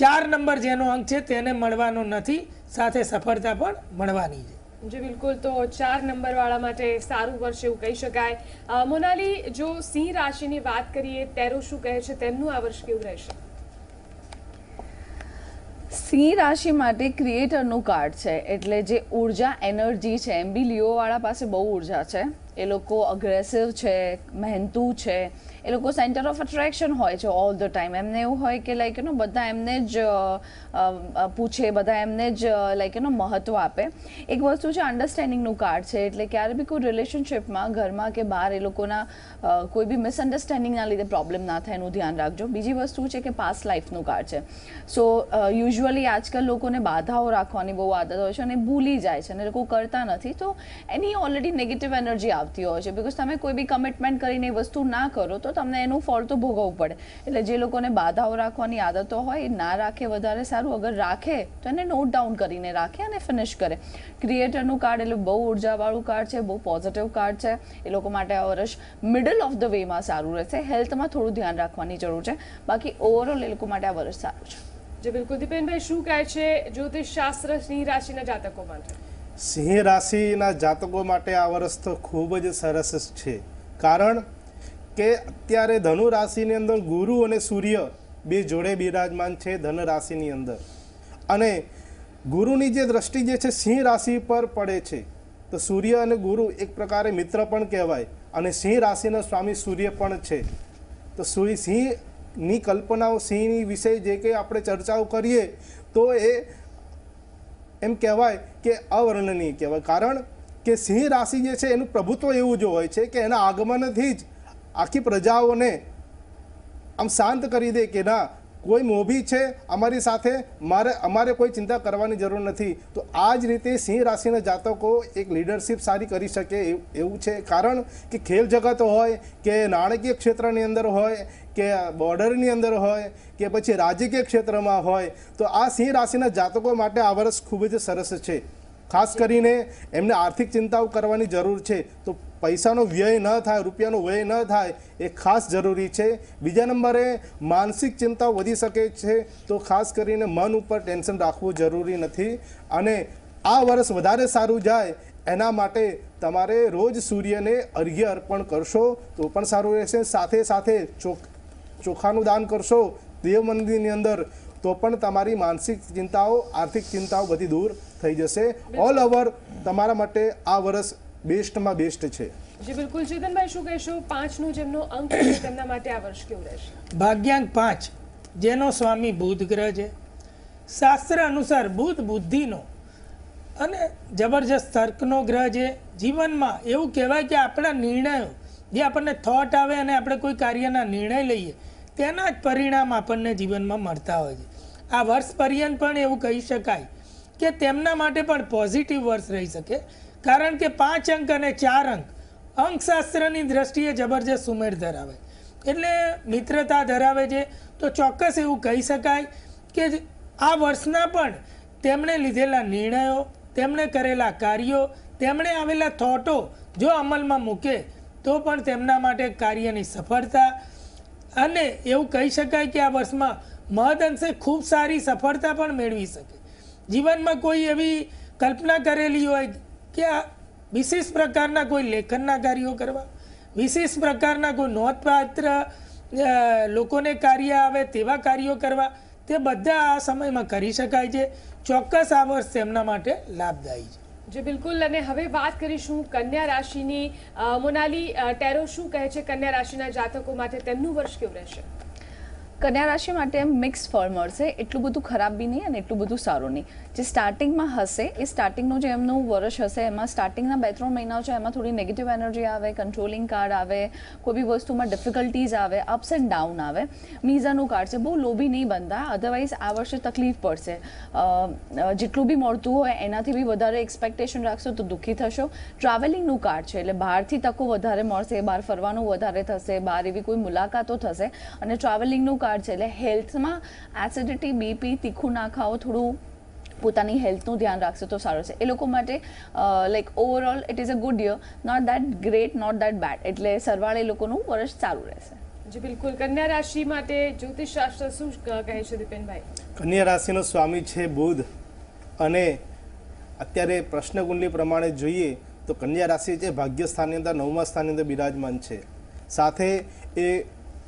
ચાર નંબર જેનો અંક છે તેને મળવાનો નથી સાથે સફળતા પણ મળવાની છે જે બિલકુલ તો ચાર નંબરવાળા માટે સારું વર્ષ એવું કહી શકાય મોનાલી જો સિંહ રાશિની વાત કરીએ તેરો શું કહે છે તેમનું આ વર્ષ કેવું રહેશે સિંહ રાશિ માટે ક્રિએટરનું કાર્ડ છે એટલે જે ઊર્જા એનર્જી છે એમ બી લીઓવાળા પાસે બહુ ઉર્જા છે એ લોકો અગ્રેસિવ છે મહેનતુ છે એ લોકો સેન્ટર ઓફ અટ્રેક્શન હોય છે ઓલ ધ ટાઈમ એમને એવું હોય કે લાઈક એનો બધા એમને જ પૂછે બધા એમને જ લાઈક એનો મહત્ત્વ આપે એક વસ્તુ છે અન્ડરસ્ટેન્ડિંગનું કાર્ડ છે એટલે ક્યારે બી કોઈ રિલેશનશિપમાં ઘરમાં કે બહાર એ લોકોના કોઈ બી મિસઅન્ડરસ્ટેન્ડિંગના લીધે પ્રોબ્લેમ ના થાય એનું ધ્યાન રાખજો બીજી વસ્તુ છે કે પાસ્ટ લાઈફનું કાર્ડ છે સો યુઝ્યુઅલી આજકાલ લોકોને બાધાઓ રાખવાની બહુ આદત હોય છે અને ભૂલી જાય છે અને લોકો કરતા નથી તો એની ઓલરેડી નેગેટિવ એનર્જી આવતી હોય છે બિકોઝ તમે કોઈ બી કમિટમેન્ટ કરીને એ વસ્તુ ના કરો તો તો તમને એનું ફળ તો ભોગવવું પડે એટલે જે લોકોને બાધાઓ રાખવાની આદતો હોય એ ના રાખે વધારે સારું અગર રાખે તો એને નોટ ડાઉન કરીને રાખે અને ફિનિશ કરે ક્રિએટરનું કાર્ડ એટલે બહુ ઉર્જાવાળું કાર્ડ છે બહુ પોઝિટિવ કાર્ડ છે એ લોકો માટે આ વર્ષ મિડલ ઓફ ધ વેમાં સારું રહેશે હેલ્થમાં થોડું ધ્યાન રાખવાની જરૂર છે બાકી ઓવરઓલ એ લોકો માટે આ વર્ષ સારું છે જે બિલકુલ દીપેનભાઈ શું કહે છે જ્યોતિષ શાસ્ત્ર સિંહ રાશિના જાતકો માટે સિંહ રાશિના જાતકો માટે આ વર્ષ તો ખૂબ જ સરસ છે કારણ કે અત્યારે ધનુ રાશિની અંદર ગુરુ અને સૂર્ય બે જોડે બિરાજમાન છે ધન રાશિની અંદર અને ગુરુની જે દ્રષ્ટિ જે છે સિંહ રાશિ પર પડે છે તો સૂર્ય અને ગુરુ એક પ્રકારે મિત્ર પણ કહેવાય અને સિંહ રાશિના સ્વામી સૂર્ય પણ છે તો સૂર્ય સિંહની કલ્પનાઓ સિંહની વિશે જે કંઈ આપણે ચર્ચાઓ કરીએ તો એ એમ કહેવાય કે અવર્ણનીય કહેવાય કારણ કે સિંહ રાશિ જે છે એનું પ્રભુત્વ એવું જ હોય છે કે એના આગમનથી જ આખી પ્રજાઓને આમ શાંત કરી દે કે ના કોઈ મોભી છે અમારી સાથે મારે અમારે કોઈ ચિંતા કરવાની જરૂર નથી તો આ જ રીતે સિંહ રાશિના જાતકો એક લીડરશિપ સારી કરી શકે એવું છે કારણ કે ખેલ જગત હોય કે નાણાકીય ક્ષેત્રની અંદર હોય કે બોર્ડરની અંદર હોય કે પછી રાજકીય ક્ષેત્રમાં હોય તો આ સિંહ રાશિના જાતકો માટે આ વર્ષ ખૂબ જ સરસ છે ખાસ કરીને એમને આર્થિક ચિંતાઓ કરવાની જરૂર છે તો પૈસાનો વ્યય ન થાય રૂપિયાનો વ્યય ન થાય એ ખાસ જરૂરી છે બીજા નંબરે માનસિક ચિંતાઓ વધી શકે છે તો ખાસ કરીને મન ઉપર ટેન્શન રાખવું જરૂરી નથી અને આ વર્ષ વધારે સારું જાય એના માટે તમારે રોજ સૂર્યને અર્ઘ્ય અર્પણ કરશો તો પણ સારું રહેશે સાથે સાથે ચોખ ચોખાનું દાન કરશો દેવ મંદિરની અંદર તો પણ તમારી માનસિક ચિંતાઓ આર્થિક ચિંતાઓ બધી દૂર થઈ જશે ઓલ ઓવર તમારા માટે આ વર્ષ બેસ્ટમાં બેસ્ટ છે જી બિલકુલ જીતનભાઈ શું કહેશો પાંચનું જેમનો અંક છે તેમના માટે આ વર્ષ કેવું રહેશે ભાગ્યાંક પાંચ જેનો સ્વામી બુધ ગ્રહ છે શાસ્ત્ર અનુસાર બુધ બુદ્ધિનો અને જબરજસ્ત તર્કનો ગ્રહ છે જીવનમાં એવું કહેવાય કે આપણા નિર્ણયો જે આપણને થોટ આવે અને આપણે કોઈ કાર્યના નિર્ણય લઈએ તેના જ પરિણામ આપણને જીવનમાં મળતા હોય છે આ વર્ષ પર્યંત પણ એવું કહી શકાય કે તેમના માટે પણ પોઝિટિવ વર્ષ રહી શકે કારણ કે પાંચ અંક અને ચાર અંક અંકશાસ્ત્રની દ્રષ્ટિએ જબરજસ્ત ઉમેર ધરાવે એટલે મિત્રતા ધરાવે છે તો ચોક્કસ એવું કહી શકાય કે આ વર્ષના પણ તેમણે લીધેલા નિર્ણયો તેમણે કરેલા કાર્યો તેમણે આવેલા થોટો જો અમલમાં મૂકે તો પણ તેમના માટે કાર્યની સફળતા અને એવું કહી શકાય કે આ વર્ષમાં મહદ અંશે ખૂબ સારી સફળતા પણ મેળવી શકે જીવનમાં કોઈ એવી કલ્પના કરેલી હોય કે આ વિશેષ પ્રકારના કોઈ લેખનના કાર્યો કરવા વિશેષ પ્રકારના કોઈ નોંધપાત્ર લોકોને કાર્ય આવે તેવા કાર્યો કરવા તે બધા આ સમયમાં કરી શકાય છે ચોક્કસ આ વર્ષ તેમના માટે લાભદાયી છે જે બિલકુલ અને હવે વાત કરીશું કન્યા રાશિની મોનાલી ટેરો શું કહે છે કન્યા રાશિના જાતકો માટે તેમનું વર્ષ કેવું રહેશે કન્યા રાશિ માટે એમ મિક્સ ફળ મળશે એટલું બધું ખરાબ બી નહીં અને એટલું બધું સારું નહીં જે સ્ટાર્ટિંગમાં હશે એ સ્ટાર્ટિંગનું જે એમનું વર્ષ હશે એમાં સ્ટાર્ટિંગના બે ત્રણ મહિનાઓ છે એમાં થોડી નેગેટિવ એનર્જી આવે કંટ્રોલિંગ કાર્ડ આવે કોઈ બી વસ્તુમાં ડિફિકલ્ટીઝ આવે અપ્સ એન્ડ ડાઉન આવે મીઝાનું કાર્ડ છે બહુ લોભી નહીં બનતા અધરવાઇઝ આ વર્ષે તકલીફ પડશે જેટલું બી મળતું હોય એનાથી બી વધારે એક્સપેક્ટેશન રાખશો તો દુઃખી થશો ટ્રાવેલિંગનું કાર્ડ છે એટલે બહારથી તકો વધારે મળશે બહાર ફરવાનું વધારે થશે બહાર એવી કોઈ મુલાકાતો થશે અને ટ્રાવેલિંગનું કાર્ડ પડકાર છે એટલે હેલ્થમાં એસિડિટી બીપી તીખું ના ખાઓ થોડું પોતાની હેલ્થનું ધ્યાન રાખશે તો સારું છે એ લોકો માટે like overall it is a good year not that great not that bad એટલે સરવાળે લોકોનું વર્ષ સારું રહેશે જી બિલકુલ કન્યા રાશિ માટે જ્યોતિષ શાસ્ત્ર શું કહે છે દીપેનભાઈ કન્યા રાશિનો સ્વામી છે બુધ અને અત્યારે પ્રશ્નકુંડલી પ્રમાણે જોઈએ તો કન્યા રાશિ છે ભાગ્યસ્થાનની અંદર નવમા સ્થાનની અંદર બિરાજમાન છે સાથે એ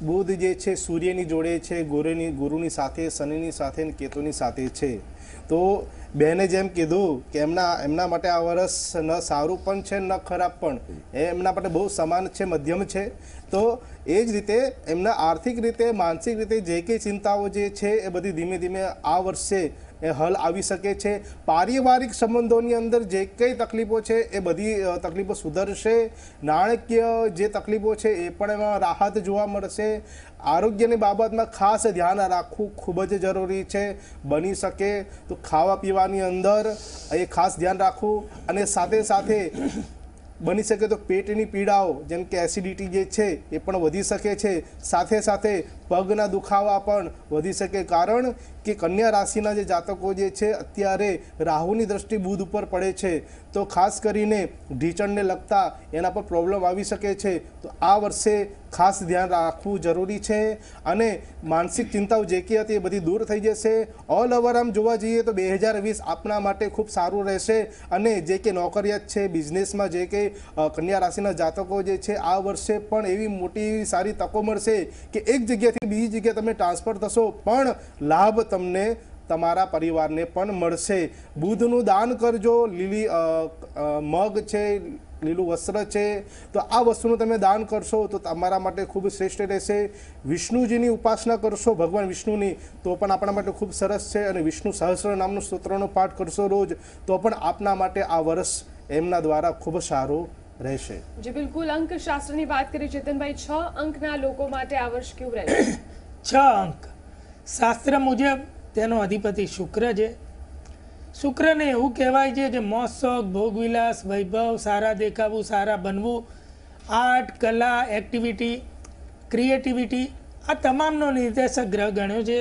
બુધ જે છે સૂર્યની જોડે છે ગુરુની ગુરુની સાથે શનિની સાથે અને કેતુની સાથે છે તો બેને જેમ કીધું કે એમના એમના માટે આ વર્ષ ન સારું પણ છે ન ખરાબ પણ એ એમના માટે બહુ સમાન છે મધ્યમ છે તો એ જ રીતે એમના આર્થિક રીતે માનસિક રીતે જે કંઈ ચિંતાઓ જે છે એ બધી ધીમે ધીમે આ વર્ષે એ હલ આવી શકે છે પારિવારિક સંબંધોની અંદર જે કંઈ તકલીફો છે એ બધી તકલીફો સુધરશે નાણાકીય જે તકલીફો છે એ પણ એમાં રાહત જોવા મળશે આરોગ્યની બાબતમાં ખાસ ધ્યાન રાખવું ખૂબ જ જરૂરી છે બની શકે તો ખાવા પીવાની અંદર એ ખાસ ધ્યાન રાખવું અને સાથે સાથે બની શકે તો પેટની પીડાઓ જેમ કે એસિડિટી જે છે એ પણ વધી શકે છે સાથે સાથે પગના દુખાવા પણ વધી શકે કારણ કે કન્યા રાશિના જે જાતકો જે છે અત્યારે રાહુની દ્રષ્ટિ બુધ ઉપર પડે છે તો ખાસ કરીને ઢીચણને લગતા એના પર પ્રોબ્લેમ આવી શકે છે તો આ વર્ષે ખાસ ધ્યાન રાખવું જરૂરી છે અને માનસિક ચિંતાઓ જે કે હતી એ બધી દૂર થઈ જશે ઓલ ઓવર આમ જોવા જઈએ તો બે હજાર વીસ આપણા માટે ખૂબ સારું રહેશે અને જે કે નોકરિયાત છે બિઝનેસમાં જે કે કન્યા રાશિના જાતકો જે છે આ વર્ષે પણ એવી મોટી સારી તકો મળશે કે એક જગ્યાથી બીજી જગ્યાએ તમે ટ્રાન્સફર થશો પણ લાભ તમને તમારા પરિવારને પણ મળશે બુધનું દાન કરજો લીલી મગ છે લીલું વસ્ત્ર છે તો આ વસ્તુનું તમે દાન કરશો તો તમારા માટે ખૂબ શ્રેષ્ઠ રહેશે વિષ્ણુજીની ઉપાસના કરશો ભગવાન વિષ્ણુની તો પણ આપણા માટે ખૂબ સરસ છે અને વિષ્ણુ સહસ્ર નામનું સ્તોત્રનો પાઠ કરશો રોજ તો પણ આપના માટે આ વર્ષ એમના દ્વારા ખૂબ સારું રહેશે જે બિલકુલ અંક શાસ્ત્રની વાત કરી ચેતનભાઈ છ અંકના લોકો માટે આ વર્ષ કેવું રહેશે છ અંક શાસ્ત્ર મુજબ તેનો અધિપતિ શુક્ર છે શુક્રને એવું કહેવાય છે કે શોખ ભોગવિલાસ વૈભવ સારા દેખાવું સારા બનવું આર્ટ કલા એક્ટિવિટી ક્રિએટિવિટી આ તમામનો નિર્દેશક ગ્રહ ગણ્યો છે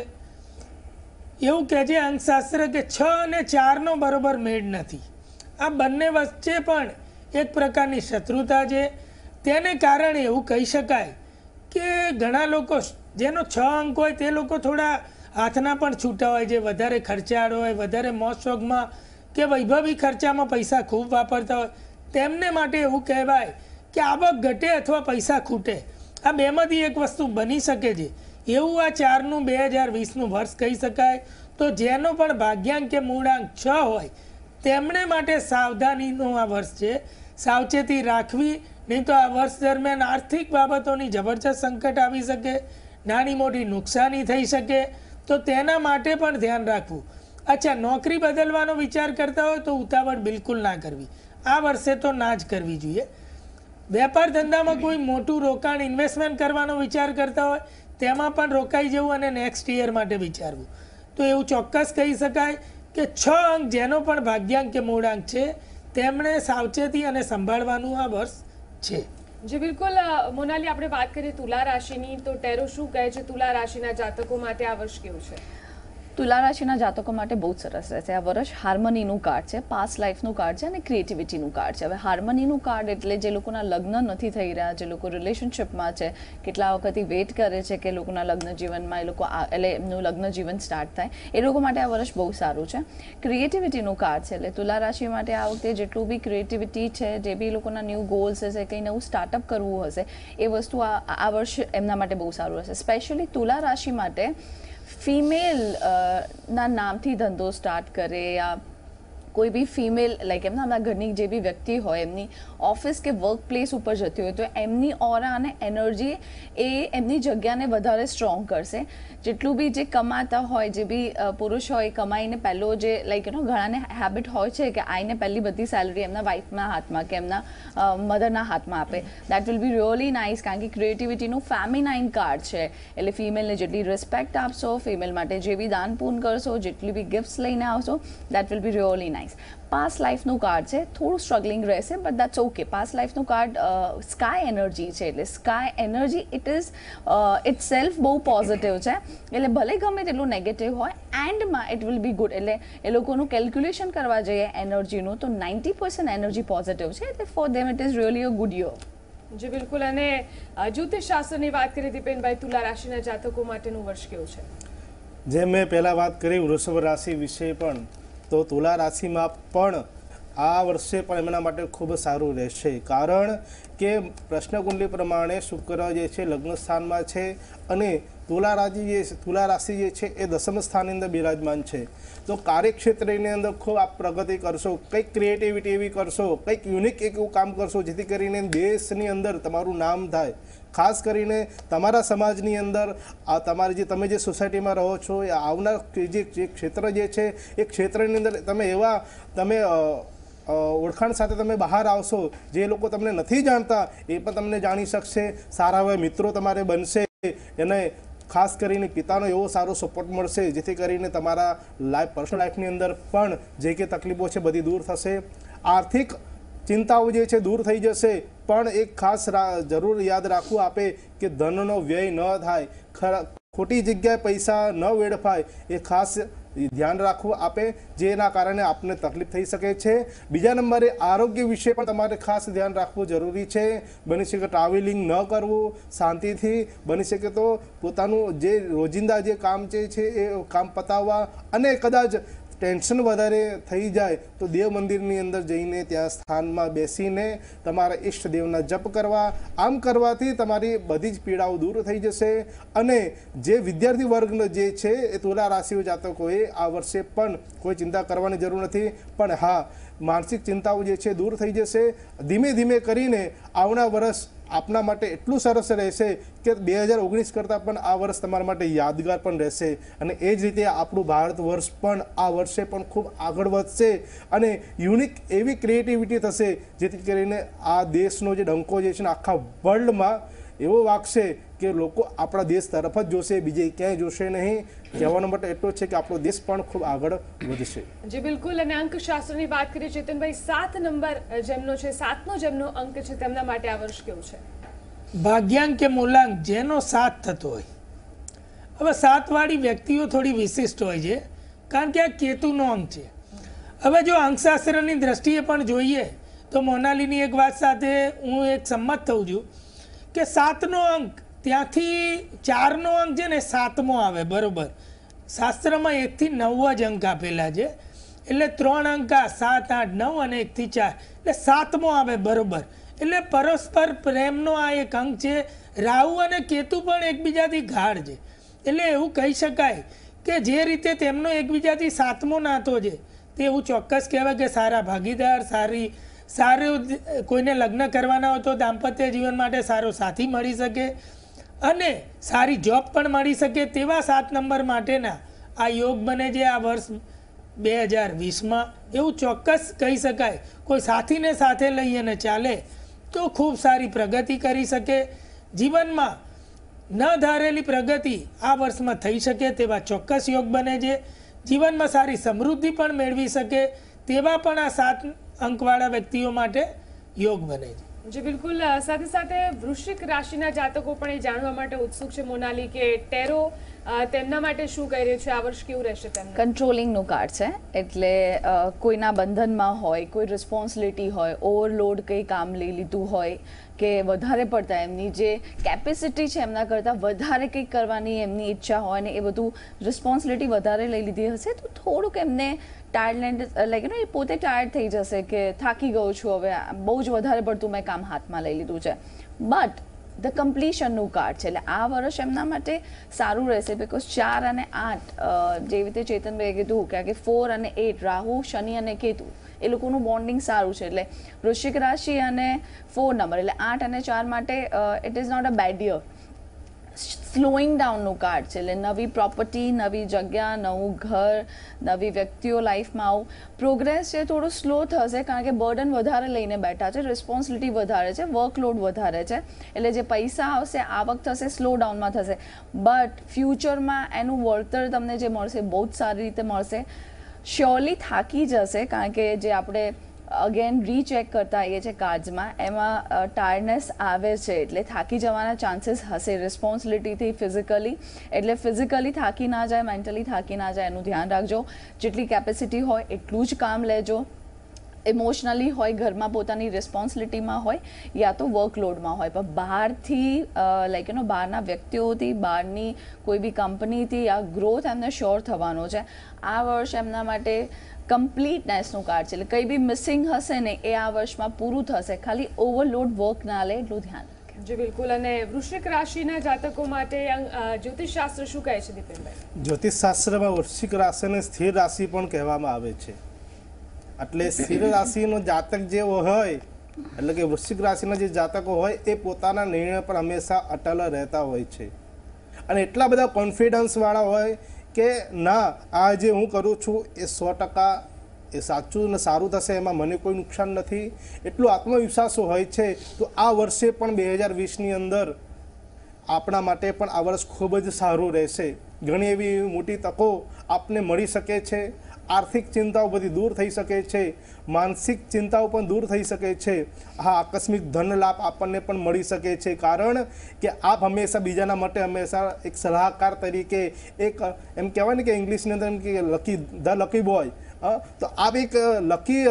એવું કહે છે અંકશાસ્ત્ર કે છ અને ચારનો બરોબર મેળ નથી આ બંને વચ્ચે પણ એક પ્રકારની શત્રુતા છે તેને કારણે એવું કહી શકાય કે ઘણા લોકો જેનો છ અંક હોય તે લોકો થોડા હાથના પણ છૂટા હોય જે વધારે ખર્ચાળ હોય વધારે મોજ શોખમાં કે વૈભવી ખર્ચામાં પૈસા ખૂબ વાપરતા હોય તેમને માટે એવું કહેવાય કે આવક ઘટે અથવા પૈસા ખૂટે આ બેમાંથી એક વસ્તુ બની શકે છે એવું આ ચારનું બે હજાર વીસનું વર્ષ કહી શકાય તો જેનો પણ ભાગ્યાંક કે મૂળાંક છ હોય તેમણે માટે સાવધાનીનું આ વર્ષ છે સાવચેતી રાખવી નહીં તો આ વર્ષ દરમિયાન આર્થિક બાબતોની જબરજસ્ત સંકટ આવી શકે નાની મોટી નુકસાની થઈ શકે તો તેના માટે પણ ધ્યાન રાખવું અચ્છા નોકરી બદલવાનો વિચાર કરતા હોય તો ઉતાવળ બિલકુલ ના કરવી આ વર્ષે તો ના જ કરવી જોઈએ વેપાર ધંધામાં કોઈ મોટું રોકાણ ઇન્વેસ્ટમેન્ટ કરવાનો વિચાર કરતા હોય તેમાં પણ રોકાઈ જવું અને નેક્સ્ટ યર માટે વિચારવું તો એવું ચોક્કસ કહી શકાય કે છ અંક જેનો પણ ભાગ્યાંક કે મૂળાંક છે તેમણે સાવચેતી અને સંભાળવાનું આ વર્ષ છે જે બિલકુલ મોનાલી આપણે વાત કરીએ તુલા રાશિની તો ટેરો શું કહે છે તુલા રાશિના જાતકો માટે આ વર્ષ કેવું છે તુલા રાશિના જાતકો માટે બહુ સરસ રહેશે આ વર્ષ હાર્મનીનું કાર્ડ છે પાસ્ટ લાઈફનું કાર્ડ છે અને ક્રિએટિવિટીનું કાર્ડ છે હવે હાર્મનીનું કાર્ડ એટલે જે લોકોના લગ્ન નથી થઈ રહ્યા જે લોકો રિલેશનશિપમાં છે કેટલા વખતથી વેઇટ કરે છે કે લોકોના લગ્ન જીવનમાં એ લોકો એટલે એમનું લગ્ન જીવન સ્ટાર્ટ થાય એ લોકો માટે આ વર્ષ બહુ સારું છે ક્રિએટિવિટીનું કાર્ડ છે એટલે તુલા રાશિ માટે આ વખતે જેટલું બી ક્રિએટિવિટી છે જે બી લોકોના ન્યૂ ગોલ્સ હશે કંઈ નવું સ્ટાર્ટઅપ કરવું હશે એ વસ્તુ આ વર્ષ એમના માટે બહુ સારું હશે સ્પેશિયલી તુલા રાશિ માટે ફિમેલ ના નામથી ધંધો સ્ટાર્ટ કરે યા કોઈ બી ફિમેલ લાઈક એમના એમના ઘરની જે બી વ્યક્તિ હોય એમની ઓફિસ કે વર્ક પ્લેસ ઉપર જતી હોય તો એમની ઓરા અને એનર્જી એ એમની જગ્યાને વધારે સ્ટ્રોંગ કરશે જેટલું બી જે કમાતા હોય જે બી પુરુષ હોય કમાઈને પહેલો જે લાઈક એનો ઘણાને હેબિટ હોય છે કે આઈને પહેલી બધી સેલરી એમના વાઇફના હાથમાં કે એમના મધરના હાથમાં આપે that will be really nice કારણ કે ક્રિએટિવિટીનું ફેમિનાઇન કાર્ડ છે એટલે ફિમેલને જેટલી રિસ્પેક્ટ આપશો ફિમેલ માટે જે બી દાન પૂન કરશો જેટલી બી ગિફ્ટ્સ લઈને આવશો that will be really nice nice past લાઈફનું કાર્ડ છે થોડું સ્ટ્રગલિંગ રહેશે બટ દેટ્સ ઓકે પાસ્ટ લાઈફનું કાર્ડ સ્કાય એનર્જી છે એટલે sky energy it is itself બહુ પોઝિટિવ છે એટલે ભલે ગમે તેટલું નેગેટિવ હોય એન્ડમાં ઇટ વિલ બી ગુડ એટલે એ લોકોનું કેલ્ક્યુલેશન કરવા જઈએ એનર્જીનું તો નાઇન્ટી પર્સન્ટ એનર્જી પોઝિટિવ છે એટલે for them it is really a good year ji બિલકુલ અને જ્યોતિષ શાસ્ત્રની વાત કરી દીપેનભાઈ તુલા રાશિના જાતકો માટેનું વર્ષ કેવું છે જેમ મેં પહેલાં વાત કરી વૃષભ રાશિ વિશે પણ તો તુલા રાશિમાં પણ આ વર્ષે પણ એમના માટે ખૂબ સારું રહેશે કારણ કે પ્રશ્નકુંડલી પ્રમાણે શુક્ર જે છે લગ્ન સ્થાનમાં છે અને તુલા રાશિ જે તુલા રાશિ જે છે એ દસમ સ્થાનની અંદર બિરાજમાન છે તો કાર્યક્ષેત્રની અંદર ખૂબ આપ પ્રગતિ કરશો કંઈક ક્રિએટિવિટી એવી કરશો કંઈક યુનિક એક એવું કામ કરશો જેથી કરીને દેશની અંદર તમારું નામ થાય ખાસ કરીને તમારા સમાજની અંદર આ તમારી જે તમે જે સોસાયટીમાં રહો છો એ આવનાર જે ક્ષેત્ર જે છે એ ક્ષેત્રની અંદર તમે એવા તમે ઓળખાણ સાથે તમે બહાર આવશો જે લોકો તમને નથી જાણતા એ પણ તમને જાણી શકશે સારા હવે મિત્રો તમારે બનશે એને ખાસ કરીને પિતાનો એવો સારો સપોર્ટ મળશે જેથી કરીને તમારા લાઈફ પર્સનલ લાઈફની અંદર પણ જે કે તકલીફો છે બધી દૂર થશે આર્થિક ચિંતાઓ જે છે દૂર થઈ જશે પણ એક ખાસ જરૂર યાદ રાખવું આપે કે ધનનો વ્યય ન થાય ખોટી જગ્યાએ પૈસા ન વેડફાય એ ખાસ ધ્યાન રાખવું આપે જેના કારણે આપને તકલીફ થઈ શકે છે બીજા નંબરે આરોગ્ય વિશે પણ તમારે ખાસ ધ્યાન રાખવું જરૂરી છે બની શકે ટ્રાવેલિંગ ન કરવું શાંતિથી બની શકે તો પોતાનું જે રોજિંદા જે કામ છે એ કામ પતાવવા અને કદાચ ટેન્શન વધારે થઈ જાય તો દેવ મંદિરની અંદર જઈને ત્યાં સ્થાનમાં બેસીને તમારા ઈષ્ટદેવના જપ કરવા આમ કરવાથી તમારી બધી જ પીડાઓ દૂર થઈ જશે અને જે વિદ્યાર્થી વર્ગનો જે છે એ તુલા રાશિઓ જાતકોએ આ વર્ષે પણ કોઈ ચિંતા કરવાની જરૂર નથી પણ હા માનસિક ચિંતાઓ જે છે દૂર થઈ જશે ધીમે ધીમે કરીને આવના વર્ષ આપના માટે એટલું સરસ રહેશે કે બે હજાર ઓગણીસ કરતાં પણ આ વર્ષ તમારા માટે યાદગાર પણ રહેશે અને એ જ રીતે આપણું ભારત વર્ષ પણ આ વર્ષે પણ ખૂબ આગળ વધશે અને યુનિક એવી ક્રિએટિવિટી થશે જેથી કરીને આ દેશનો જે ડંકો જે છે ને આખા વર્લ્ડમાં એવો વાગશે કે લોકો આપણા દેશ તરફ જ જોશે બીજે ક્યાંય જોશે નહીં કહેવાનો મત એટલો છે કે આપણો દેશ પણ ખૂબ આગળ વધશે જી બિલકુલ અને અંકશાસ્ત્રની વાત કરીએ ચેતનભાઈ સાત નંબર જેમનો છે સાતનો જેમનો અંક છે તેમના માટે આ વર્ષ કેવું છે ભાગ્યાંક કે મૂલાંક જેનો સાથ થતો હોય હવે સાતવાળી વ્યક્તિઓ થોડી વિશિષ્ટ હોય છે કારણ કે આ કેતુનો અંક છે હવે જો અંકશાસ્ત્રની દ્રષ્ટિએ પણ જોઈએ તો મોનાલીની એક વાત સાથે હું એક સંમત થઉં છું કે સાતનો અંક ત્યાંથી ચારનો અંક છે ને સાતમો આવે બરાબર શાસ્ત્રમાં એકથી નવ જ અંક આપેલા છે એટલે ત્રણ અંક સાત આઠ નવ અને એકથી ચાર એટલે સાતમો આવે બરાબર એટલે પરસ્પર પ્રેમનો આ એક અંક છે રાહુ અને કેતુ પણ એકબીજાથી ગાઢ છે એટલે એવું કહી શકાય કે જે રીતે તેમનો એકબીજાથી સાતમો નાતો છે તે એવું ચોક્કસ કહેવાય કે સારા ભાગીદાર સારી સારું કોઈને લગ્ન કરવાના હોય તો દાંપત્ય જીવન માટે સારો સાથી મળી શકે અને સારી જોબ પણ મળી શકે તેવા સાત નંબર માટેના આ યોગ બને છે આ વર્ષ બે હજાર વીસમાં એવું ચોક્કસ કહી શકાય કોઈ સાથીને સાથે લઈ અને ચાલે તો ખૂબ સારી પ્રગતિ કરી શકે જીવનમાં ન ધારેલી પ્રગતિ આ વર્ષમાં થઈ શકે તેવા ચોક્કસ યોગ બને છે જીવનમાં સારી સમૃદ્ધિ પણ મેળવી શકે તેવા પણ આ સાત અંકવાળા વ્યક્તિઓ માટે યોગ બને છે જી બિલકુલ સાથે સાથે વૃશ્ચિક રાશિના જાતકો પણ એ જાણવા માટે ઉત્સુક છે મોનાલી કે ટેરો તેમના માટે શું કહી રહ્યું છે આ વર્ષ કેવું રહેશે તેમ કંટ્રોલિંગનું કાર્ડ છે એટલે કોઈના બંધનમાં હોય કોઈ રિસ્પોન્સિબિલિટી હોય ઓવરલોડ કંઈ કામ લઈ લીધું હોય કે વધારે પડતા એમની જે કેપેસિટી છે એમના કરતાં વધારે કંઈક કરવાની એમની ઈચ્છા હોય ને એ બધું રિસ્પોન્સિબિલિટી વધારે લઈ લીધી હશે તો થોડુંક એમને ટાયર્ડલેન્ડ લાઈક યુ નો એ પોતે ટાયર્ડ થઈ જશે કે થાકી ગયો છું હવે બહુ જ વધારે પડતું મેં કામ હાથમાં લઈ લીધું છે બટ ધ કમ્પ્લીશનનું કાર્ડ છે એટલે આ વર્ષ એમના માટે સારું રહેશે બિકોઝ ચાર અને આઠ જેવી રીતે ચેતનભાઈએ કીધું કે કે ફોર અને એટ રાહુ શનિ અને કેતુ એ લોકોનું બોન્ડિંગ સારું છે એટલે વૃશ્ચિક રાશિ અને ફોર નંબર એટલે આઠ અને ચાર માટે it is not a bad year slowing ડાઉનનું કાર્ડ છે એટલે નવી પ્રોપર્ટી નવી જગ્યા નવું ઘર નવી વ્યક્તિઓ લાઈફમાં આવું પ્રોગ્રેસ છે થોડો સ્લો થશે કારણ કે બર્ડન વધારે લઈને બેઠા છે રિસ્પોન્સિબિલિટી વધારે છે વર્કલોડ વધારે છે એટલે જે પૈસા આવશે આવક થશે સ્લો ડાઉનમાં થશે બટ ફ્યુચરમાં એનું વળતર તમને જે મળશે બહુ જ સારી રીતે મળશે શ્યોરલી થાકી જશે કારણ કે જે આપણે અગેન રીચેક કરતા આવીએ છીએ કાર્ડ્સમાં એમાં ટાયર્ડનેસ આવે છે એટલે થાકી જવાના ચાન્સીસ હશે રિસ્પોન્સિબિલિટીથી ફિઝિકલી એટલે ફિઝિકલી થાકી ના જાય મેન્ટલી થાકી ના જાય એનું ધ્યાન રાખજો જેટલી કેપેસિટી હોય એટલું જ કામ લેજો ઇમોશનલી હોય ઘરમાં પોતાની રિસ્પોન્સિબિલિટીમાં હોય યા તો વર્કલોડમાં હોય પણ બહારથી લાઈક યુ બહારના વ્યક્તિઓથી બહારની કોઈ બી કંપનીથી આ ગ્રોથ એમને શ્યોર થવાનો છે આ વર્ષ એમના માટે કમ્પ્લીટનેસનું કાર્ડ છે એટલે કંઈ બી મિસિંગ હશે ને એ આ વર્ષમાં પૂરું થશે ખાલી ઓવરલોડ વર્ક ના લે એટલું ધ્યાન જી બિલકુલ અને વૃશ્ચિક રાશિના જાતકો માટે જ્યોતિષ શાસ્ત્ર શું કહે છે દીપેનભાઈ જ્યોતિષ શાસ્ત્રમાં વૃશ્ચિક રાશિને સ્થિર રાશિ પણ કહેવામાં આવે છે એટલે સ્થિર રાશિનો જાતક જેવો હોય એટલે કે વૃશ્ચિક રાશિના જે જાતકો હોય એ પોતાના નિર્ણય પર હંમેશા અટલ રહેતા હોય છે અને એટલા બધા કોન્ફિડન્સવાળા હોય કે ના આ જે હું કરું છું એ સો ટકા એ સાચું ને સારું થશે એમાં મને કોઈ નુકસાન નથી એટલું આત્મવિશ્વાસ હોય છે તો આ વર્ષે પણ બે હજાર વીસની અંદર આપણા માટે પણ આ વર્ષ ખૂબ જ સારું રહેશે ઘણી એવી મોટી તકો આપને મળી શકે છે આર્થિક ચિંતાઓ બધી દૂર થઈ શકે છે માનસિક ચિંતાઓ પણ દૂર થઈ શકે છે હા આકસ્મિક ધન લાભ આપણને પણ મળી શકે છે કારણ કે આપ હંમેશા બીજાના માટે હંમેશા એક સલાહકાર તરીકે એક એમ કહેવાય ને કે ઇંગ્લિશની અંદર એમ કે લકી ધ લકી બોય તો આપ એક લકી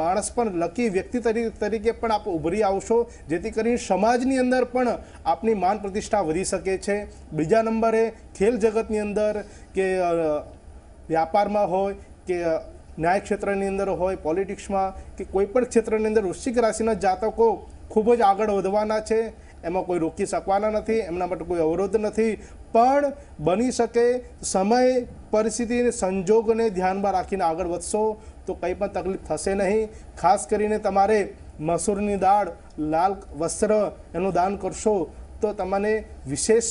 માણસ પણ લકી વ્યક્તિ તરીકે પણ આપ ઉભરી આવશો જેથી કરીને સમાજની અંદર પણ આપની માન પ્રતિષ્ઠા વધી શકે છે બીજા નંબરે ખેલ જગતની અંદર કે વ્યાપારમાં હોય કે ન્યાય ક્ષેત્રની અંદર હોય પોલિટિક્સમાં કે કોઈપણ ક્ષેત્રની અંદર વૃશ્ચિક રાશિના જાતકો ખૂબ જ આગળ વધવાના છે એમાં કોઈ રોકી શકવાના નથી એમના માટે કોઈ અવરોધ નથી પણ બની શકે સમય પરિસ્થિતિ સંજોગને ધ્યાનમાં રાખીને આગળ વધશો તો કંઈ પણ તકલીફ થશે નહીં ખાસ કરીને તમારે મસૂરની દાળ લાલ વસ્ત્ર એનું દાન કરશો તો તમને વિશેષ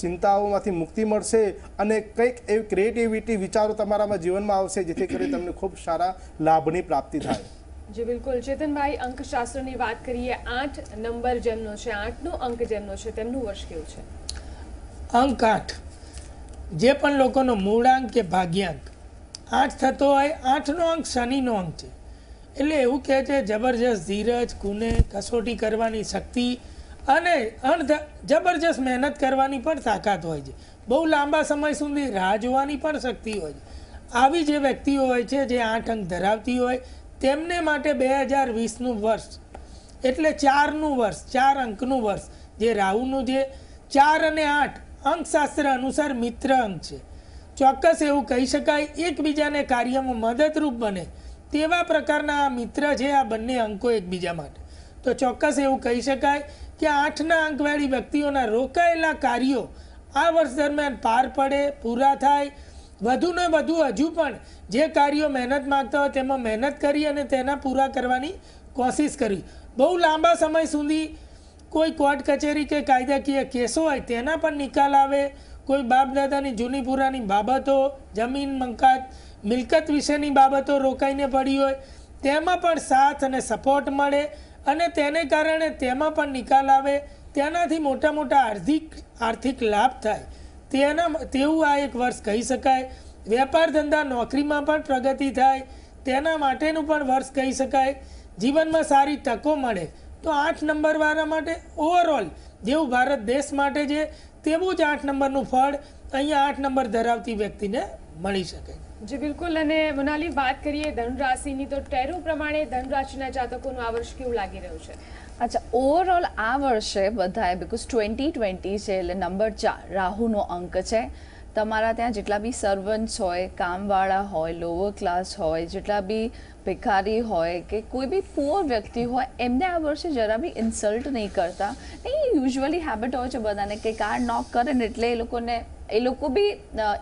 ચિંતાઓમાંથી મુક્તિ મળશે અને કંઈક એવી ક્રિએટિવિટી વિચારો તમારામાં જીવનમાં આવશે જેથી કરી તમને ખૂબ સારા લાભની પ્રાપ્તિ થાય જી બિલકુલ ચેતનભાઈ અંકશાસ્ત્રની વાત કરીએ આઠ નંબર જેમનો છે આઠનો અંક જેમનો છે તેમનું વર્ષ કેવું છે અંક આઠ જે પણ લોકોનો મૂળાંક કે ભાગ્યાંક આઠ થતો હોય આઠનો અંક શનિનો અંક છે એટલે એવું કહે છે જબરજસ્ત ધીરજ કુને કસોટી કરવાની શક્તિ અને જબરજસ્ત મહેનત કરવાની પણ તાકાત હોય છે બહુ લાંબા સમય સુધી રાહ જોવાની પણ શક્તિ હોય છે આવી જે વ્યક્તિઓ હોય છે જે આઠ અંક ધરાવતી હોય તેમને માટે બે હજાર વીસનું વર્ષ એટલે ચારનું વર્ષ ચાર અંકનું વર્ષ જે રાહુનું જે ચાર અને આઠ અંકશાસ્ત્ર અનુસાર મિત્ર અંક છે ચોક્કસ એવું કહી શકાય એકબીજાને કાર્યમાં મદદરૂપ બને તેવા પ્રકારના આ મિત્ર છે આ બંને અંકો એકબીજા માટે તો ચોક્કસ એવું કહી શકાય કે આઠના અંકવાળી વ્યક્તિઓના રોકાયેલા કાર્યો આ વર્ષ દરમિયાન પાર પડે પૂરા થાય વધુને વધુ હજુ પણ જે કાર્યો મહેનત માગતા હોય તેમાં મહેનત કરી અને તેના પૂરા કરવાની કોશિશ કરવી બહુ લાંબા સમય સુધી કોઈ કોર્ટ કચેરી કે કાયદાકીય કેસો હોય તેના પણ નિકાલ આવે કોઈ બાપ દાદાની જૂની પુરાની બાબતો જમીન મંકાત મિલકત વિશેની બાબતો રોકાઈને પડી હોય તેમાં પણ સાથ અને સપોર્ટ મળે અને તેને કારણે તેમાં પણ નિકાલ આવે તેનાથી મોટા મોટા આર્થિક આર્થિક લાભ થાય તેના તેવું આ એક વર્ષ કહી શકાય વેપાર ધંધા નોકરીમાં પણ પ્રગતિ થાય તેના માટેનું પણ વર્ષ કહી શકાય જીવનમાં સારી તકો મળે તો આઠ નંબરવાળા માટે ઓવરઓલ જેવું ભારત દેશ માટે છે તેવું જ આઠ નંબરનું ફળ અહીંયા આઠ નંબર ધરાવતી વ્યક્તિને મળી શકે જી બિલકુલ અને મોનાલી વાત કરીએ ધનરાશિની તો ટેરો પ્રમાણે ધનરાશિના જાતકોનું આ વર્ષ કેવું લાગી રહ્યું છે અચ્છા ઓવરઓલ આ વર્ષે બધાએ બિકોઝ ટ્વેન્ટી ટ્વેન્ટી છે એટલે નંબર ચાર રાહુનો અંક છે તમારા ત્યાં જેટલા બી સર્વન્ટ્સ હોય કામવાળા હોય લોઅર ક્લાસ હોય જેટલા બી ભિખારી હોય કે કોઈ બી પુઅર વ્યક્તિ હોય એમને આ વર્ષે જરા બી ઇન્સલ્ટ નહીં કરતા નહીં યુઝ્યુઅલી હેબિટ હોય છે બધાને કે કાર નોક કરે ને એટલે એ લોકોને એ લોકો બી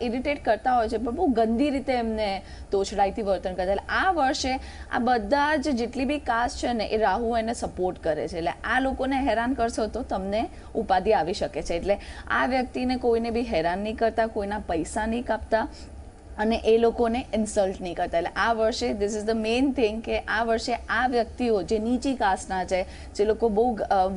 ઇરિટેટ કરતા હોય છે પણ બહુ ગંદી રીતે એમને તોછડાઈથી વર્તન કરતા એટલે આ વર્ષે આ બધા જ જેટલી બી કાસ્ટ છે ને એ રાહુ એને સપોર્ટ કરે છે એટલે આ લોકોને હેરાન કરશો તો તમને ઉપાધિ આવી શકે છે એટલે આ વ્યક્તિને કોઈને બી હેરાન નહીં કરતા કોઈના પૈસા નહીં કાપતા અને એ લોકોને ઇન્સલ્ટ નહીં કરતા એટલે આ વર્ષે this is the main thing કે આ વર્ષે આ વ્યક્તિઓ જે નીચી કાસ્ટના છે જે લોકો બહુ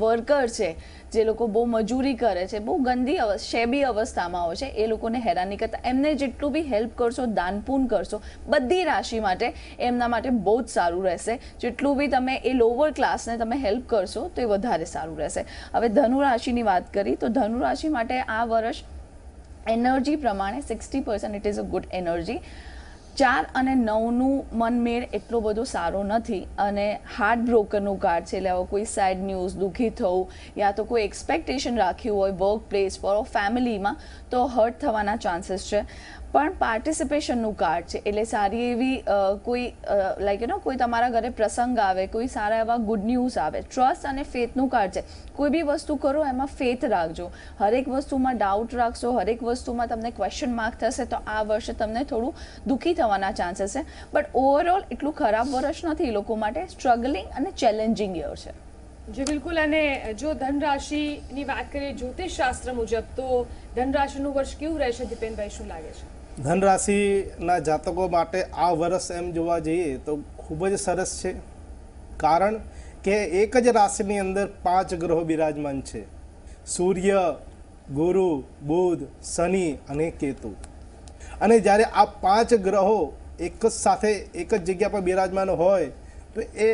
વર્કર છે જે લોકો બહુ મજૂરી કરે છે બહુ ગંદી શેબી અવસ્થામાં હોય છે એ લોકોને હેરાન નહીં કરતા એમને જેટલું બી હેલ્પ કરશો દાનપૂન કરશો બધી રાશિ માટે એમના માટે બહુ જ સારું રહેશે જેટલું બી તમે એ લોવર ક્લાસને તમે હેલ્પ કરશો તો એ વધારે સારું રહેશે હવે ધનુ રાશિની વાત કરી તો ધનુ રાશિ માટે આ વર્ષ એનર્જી પ્રમાણે sixty percent it is a good energy ચાર અને નવનું મનમેળ એટલો બધો સારો નથી અને હાર્ટ બ્રોકરનું કાર્ડ છે એટલે કોઈ સેડ ન્યૂઝ દુઃખી થવું યા તો કોઈ એક્સપેક્ટેશન રાખ્યું હોય વર્ક પ્લેસ પર ફેમિલીમાં તો હર્ટ થવાના ચાન્સીસ છે પણ પાર્ટિસિપેશનનું કાર્ડ છે એટલે સારી એવી કોઈ લાઈક યુ નો કોઈ તમારા ઘરે પ્રસંગ આવે કોઈ સારા એવા ગુડ ન્યૂઝ આવે ટ્રસ્ટ અને ફેથનું કાર્ડ છે કોઈ બી વસ્તુ કરો એમાં ફેથ રાખજો હરેક વસ્તુમાં ડાઉટ રાખશો હરેક વસ્તુમાં તમને ક્વેશ્ચન માર્ક થશે તો આ વર્ષે તમને થોડું દુઃખી થવાના ચાન્સીસ છે બટ ઓવરઓલ એટલું ખરાબ વર્ષ નથી લોકો માટે સ્ટ્રગલિંગ અને ચેલેન્જિંગ યર છે જે બિલકુલ અને જો ધનરાશિની વાત કરીએ જ્યોતિષ શાસ્ત્ર મુજબ તો ધનરાશિનું વર્ષ કેવું રહેશે દીપેનભાઈ શું લાગે છે ધનરાશિના જાતકો માટે આ વર્ષ એમ જોવા જઈએ તો ખૂબ જ સરસ છે કારણ કે એક જ રાશિની અંદર પાંચ ગ્રહો બિરાજમાન છે સૂર્ય ગુરુ બુધ શનિ અને કેતુ અને જ્યારે આ પાંચ ગ્રહો એક જ સાથે એક જ જગ્યા પર બિરાજમાન હોય તો એ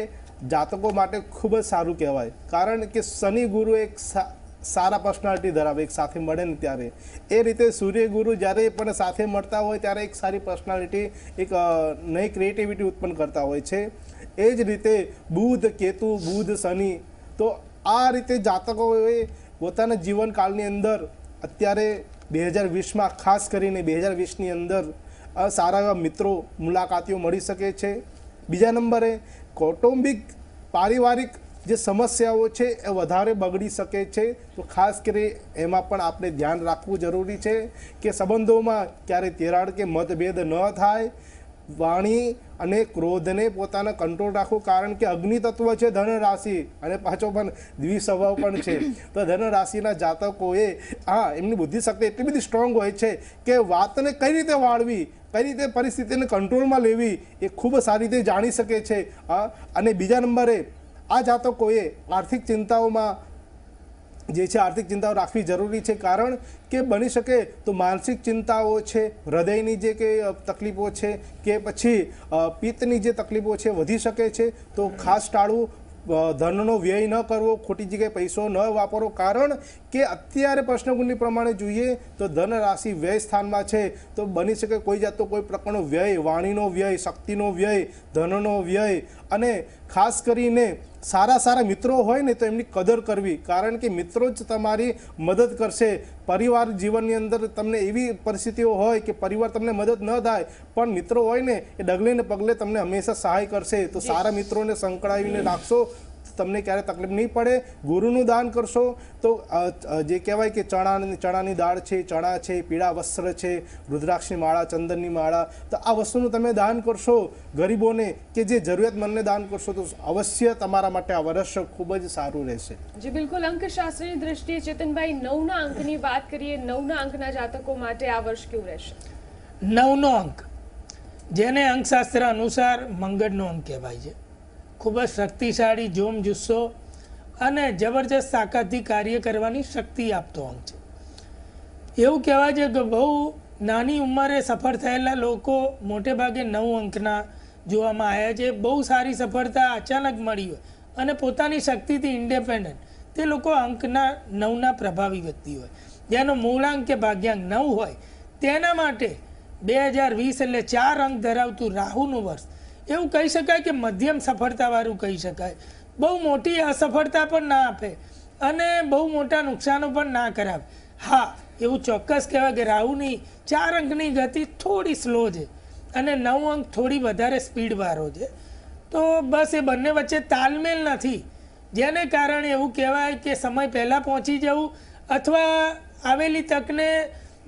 જાતકો માટે ખૂબ જ સારું કહેવાય કારણ કે શનિ ગુરુ એક સારા પર્સનાલિટી ધરાવે એક સાથે મળે ને ત્યારે એ રીતે સૂર્યગુરુ ગુરુ જ્યારે પણ સાથે મળતા હોય ત્યારે એક સારી પર્સનાલિટી એક નઈ ક્રિએટિવિટી ઉત્પન્ન કરતા હોય છે એ જ રીતે બુધ કેતુ બુધ શનિ તો આ રીતે જાતકોએ પોતાના જીવનકાળની અંદર અત્યારે બે હજાર વીસમાં ખાસ કરીને બે હજાર વીસની અંદર સારા એવા મિત્રો મુલાકાતીઓ મળી શકે છે બીજા નંબરે કૌટુંબિક પારિવારિક જે સમસ્યાઓ છે એ વધારે બગડી શકે છે તો ખાસ કરી એમાં પણ આપણે ધ્યાન રાખવું જરૂરી છે કે સંબંધોમાં ક્યારેય તિરાડ કે મતભેદ ન થાય વાણી અને ક્રોધને પોતાના કંટ્રોલ રાખવું કારણ કે અગ્નિ તત્વ છે ધન રાશિ અને પાછો પણ દ્વિસ્વભાવ પણ છે તો ધન રાશિના જાતકોએ હા એમની બુદ્ધિશક્તિ એટલી બધી સ્ટ્રોંગ હોય છે કે વાતને કઈ રીતે વાળવી કઈ રીતે પરિસ્થિતિને કંટ્રોલમાં લેવી એ ખૂબ સારી રીતે જાણી શકે છે અને બીજા નંબરે આ જાતકોએ આર્થિક ચિંતાઓમાં જે છે આર્થિક ચિંતાઓ રાખવી જરૂરી છે કારણ કે બની શકે તો માનસિક ચિંતાઓ છે હૃદયની જે કે તકલીફો છે કે પછી પિત્તની જે તકલીફો છે વધી શકે છે તો ખાસ ટાળવું ધનનો વ્યય ન કરવો ખોટી જગ્યાએ પૈસો ન વાપરો કારણ કે અત્યારે પ્રશ્નગુંડી પ્રમાણે જોઈએ તો ધન રાશિ વ્યય સ્થાનમાં છે તો બની શકે કોઈ જાતનો કોઈ પ્રકારનો વ્યય વાણીનો વ્યય શક્તિનો વ્યય ધનનો વ્યય અને ખાસ કરીને સારા સારા મિત્રો હોય ને તો એમની કદર કરવી કારણ કે મિત્રો જ તમારી મદદ કરશે પરિવાર જીવનની અંદર તમને એવી પરિસ્થિતિઓ હોય કે પરિવાર તમને મદદ ન થાય પણ મિત્રો હોય ને એ ડગલે ને પગલે તમને હંમેશા સહાય કરશે તો સારા મિત્રોને સંકળાવીને રાખશો તમને ક્યારે તકલીફ નહીં પડે ગુરુનું દાન કરશો તો જે કહેવાય કે ચણા ચણાની દાળ છે ચણા છે પીળા વસ્ત્ર છે રુદ્રાક્ષની માળા ચંદનની માળા તો આ વસ્તુનું તમે દાન કરશો ગરીબોને કે જે જરૂરિયાતમંદને દાન કરશો તો અવશ્ય તમારા માટે આ વર્ષ ખૂબ જ સારું રહેશે જી બિલકુલ અંકશાસ્ત્રની દ્રષ્ટિએ ચેતનભાઈ નવના અંકની વાત કરીએ નવના અંકના જાતકો માટે આ વર્ષ કેવું રહેશે નવનો અંક જેને અંકશાસ્ત્ર અનુસાર મંગળનો અંક કહેવાય છે ખૂબ જ શક્તિશાળી જોમ જુસ્સો અને જબરજસ્ત તાકાતથી કાર્ય કરવાની શક્તિ આપતો અંક છે એવું કહેવાય છે કે બહુ નાની ઉંમરે સફળ થયેલા લોકો મોટે ભાગે નવ અંકના જોવામાં આવ્યા છે બહુ સારી સફળતા અચાનક મળી હોય અને પોતાની શક્તિથી ઇન્ડિપેન્ડન્ટ તે લોકો અંકના નવના પ્રભાવી વ્યક્તિ હોય જેનો મૂળાંક કે ભાગ્યાંક નવ હોય તેના માટે બે હજાર વીસ એટલે ચાર અંક ધરાવતું રાહુનું વર્ષ એવું કહી શકાય કે મધ્યમ સફળતાવાળું કહી શકાય બહુ મોટી અસફળતા પણ ના આપે અને બહુ મોટા નુકસાનો પણ ના કરાવે હા એવું ચોક્કસ કહેવાય કે રાહુની ચાર અંકની ગતિ થોડી સ્લો છે અને નવ અંક થોડી વધારે સ્પીડવાળો છે તો બસ એ બંને વચ્ચે તાલમેલ નથી જેને કારણે એવું કહેવાય કે સમય પહેલાં પહોંચી જવું અથવા આવેલી તકને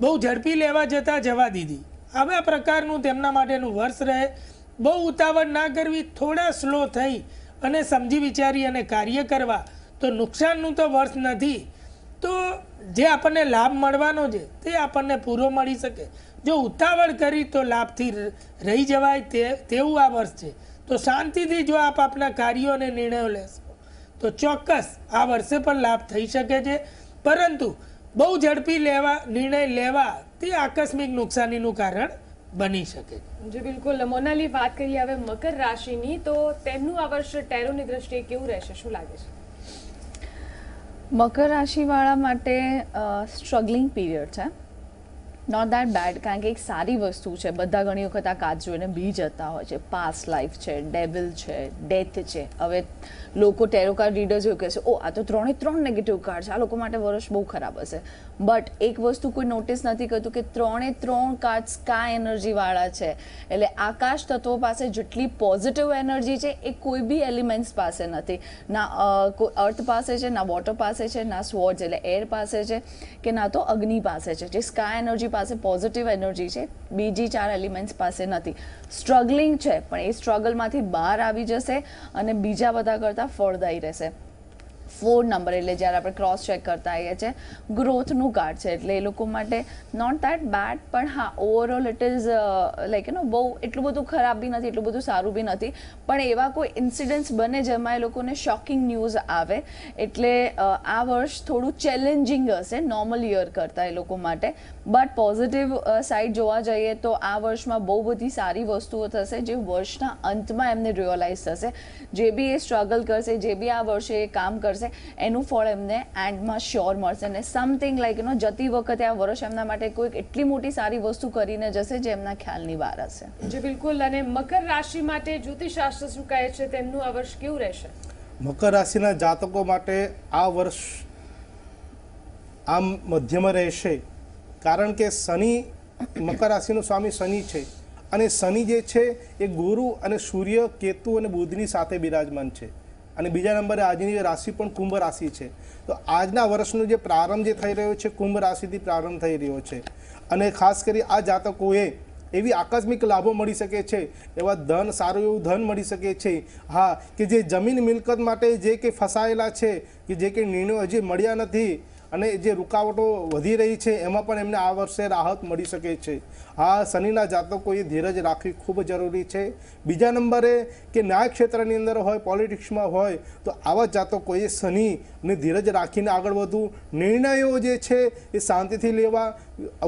બહુ ઝડપી લેવા જતાં જવા દીધી આવા પ્રકારનું તેમના માટેનું વર્ષ રહે બહુ ઉતાવળ ના કરવી થોડા સ્લો થઈ અને સમજી વિચારી અને કાર્ય કરવા તો નુકસાનનું તો વર્ષ નથી તો જે આપણને લાભ મળવાનો છે તે આપણને પૂરો મળી શકે જો ઉતાવળ કરી તો લાભથી રહી જવાય તે તેવું આ વર્ષ છે તો શાંતિથી જો આપ આપના કાર્યો અને નિર્ણયો લેશો તો ચોક્કસ આ વર્ષે પણ લાભ થઈ શકે છે પરંતુ બહુ ઝડપી લેવા નિર્ણય લેવા તે આકસ્મિક નુકસાનીનું કારણ બની શકે જી બિલકુલ મોનાલી વાત કરીએ હવે મકર રાશિની તો તેમનું આ વર્ષ ટેરોની દ્રષ્ટિએ કેવું રહેશે શું લાગે છે મકર રાશિવાળા માટે સ્ટ્રગલિંગ પીરિયડ છે નોટ દેટ બેડ કારણ કે એક સારી વસ્તુ છે બધા ઘણી વખત આ કાચ જોઈને બી જતા હોય છે પાસ લાઈફ છે ડેવિલ છે ડેથ છે હવે લોકો ટેરો કાર્ડ રીડર્સ એવું કહેશે ઓ આ તો ત્રણે ત્રણ નેગેટિવ કાર્ડ છે આ લોકો માટે વર્ષ બહુ ખરાબ હશે બટ એક વસ્તુ કોઈ નોટિસ નથી કરતું કે ત્રણે ત્રણ કાર્ડ સ્કાય એનર્જીવાળા છે એટલે આકાશ તત્વો પાસે જેટલી પોઝિટિવ એનર્જી છે એ કોઈ બી એલિમેન્ટ્સ પાસે નથી ના કોઈ અર્થ પાસે છે ના વોટર પાસે છે ના સ્વોર્ડ એટલે એર પાસે છે કે ના તો અગ્નિ પાસે છે જે સ્કાય એનર્જી પાસે પોઝિટિવ એનર્જી છે બીજી ચાર એલિમેન્ટ્સ પાસે નથી સ્ટ્રગલિંગ છે પણ એ સ્ટ્રગલમાંથી બહાર આવી જશે અને બીજા બધા કરતાં ફળદાયી રહેશે ફોર નંબર એટલે જ્યારે આપણે ક્રોસ ચેક કરતા આવીએ છીએ ગ્રોથનું કાર્ડ છે એટલે એ લોકો માટે નોટ દેટ બેડ પણ હા overall it is like you know બહુ એટલું બધું ખરાબ બી નથી એટલું બધું સારું બી નથી પણ એવા કોઈ ઇન્સિડન્ટ્સ બને જેમાં એ લોકોને શોકિંગ ન્યૂઝ આવે એટલે આ વર્ષ થોડું ચેલેન્જિંગ હશે નોર્મલ યર કરતાં એ લોકો માટે બટ પોઝિટિવ સાઈડ જોવા જઈએ તો આ વર્ષમાં બહુ બધી સારી વસ્તુઓ થશે જે વર્ષના અંતમાં એમને રિયલાઇઝ થશે જે બી એ સ્ટ્રગલ કરશે જે બી આ વર્ષે એ કામ કરશે થશે એનું ફળ એમને એન્ડમાં શ્યોર મળશે અને સમથિંગ લાઈક યુ નો જતી વખતે આ વર્ષ એમના માટે કોઈક એટલી મોટી સારી વસ્તુ કરીને જશે જે એમના ખ્યાલની બહાર હશે જે બિલકુલ અને મકર રાશિ માટે જ્યોતિષશાસ્ત્ર શું કહે છે તેમનું આ વર્ષ કેવું રહેશે મકર રાશિના જાતકો માટે આ વર્ષ આમ મધ્યમાં રહેશે કારણ કે શનિ મકર રાશિનો સ્વામી શનિ છે અને શનિ જે છે એ ગુરુ અને સૂર્ય કેતુ અને બુધની સાથે બિરાજમાન છે અને બીજા નંબરે આજની રાશિ પણ કુંભ રાશિ છે તો આજના વર્ષનો જે પ્રારંભ જે થઈ રહ્યો છે કુંભ રાશિથી પ્રારંભ થઈ રહ્યો છે અને ખાસ કરી આ જાતકોએ એવી આકસ્મિક લાભો મળી શકે છે એવા ધન સારું એવું ધન મળી શકે છે હા કે જે જમીન મિલકત માટે જે કે ફસાયેલા છે કે જે કે નિર્ણયો હજી મળ્યા નથી અને જે રૂકાવટો વધી રહી છે એમાં પણ એમને આ વર્ષે રાહત મળી શકે છે આ શનિના જાતકોએ ધીરજ રાખવી ખૂબ જરૂરી છે બીજા નંબરે કે ન્યાય ક્ષેત્રની અંદર હોય પોલિટિક્સમાં હોય તો આવા જાતકોએ શનિને ધીરજ રાખીને આગળ વધવું નિર્ણયો જે છે એ શાંતિથી લેવા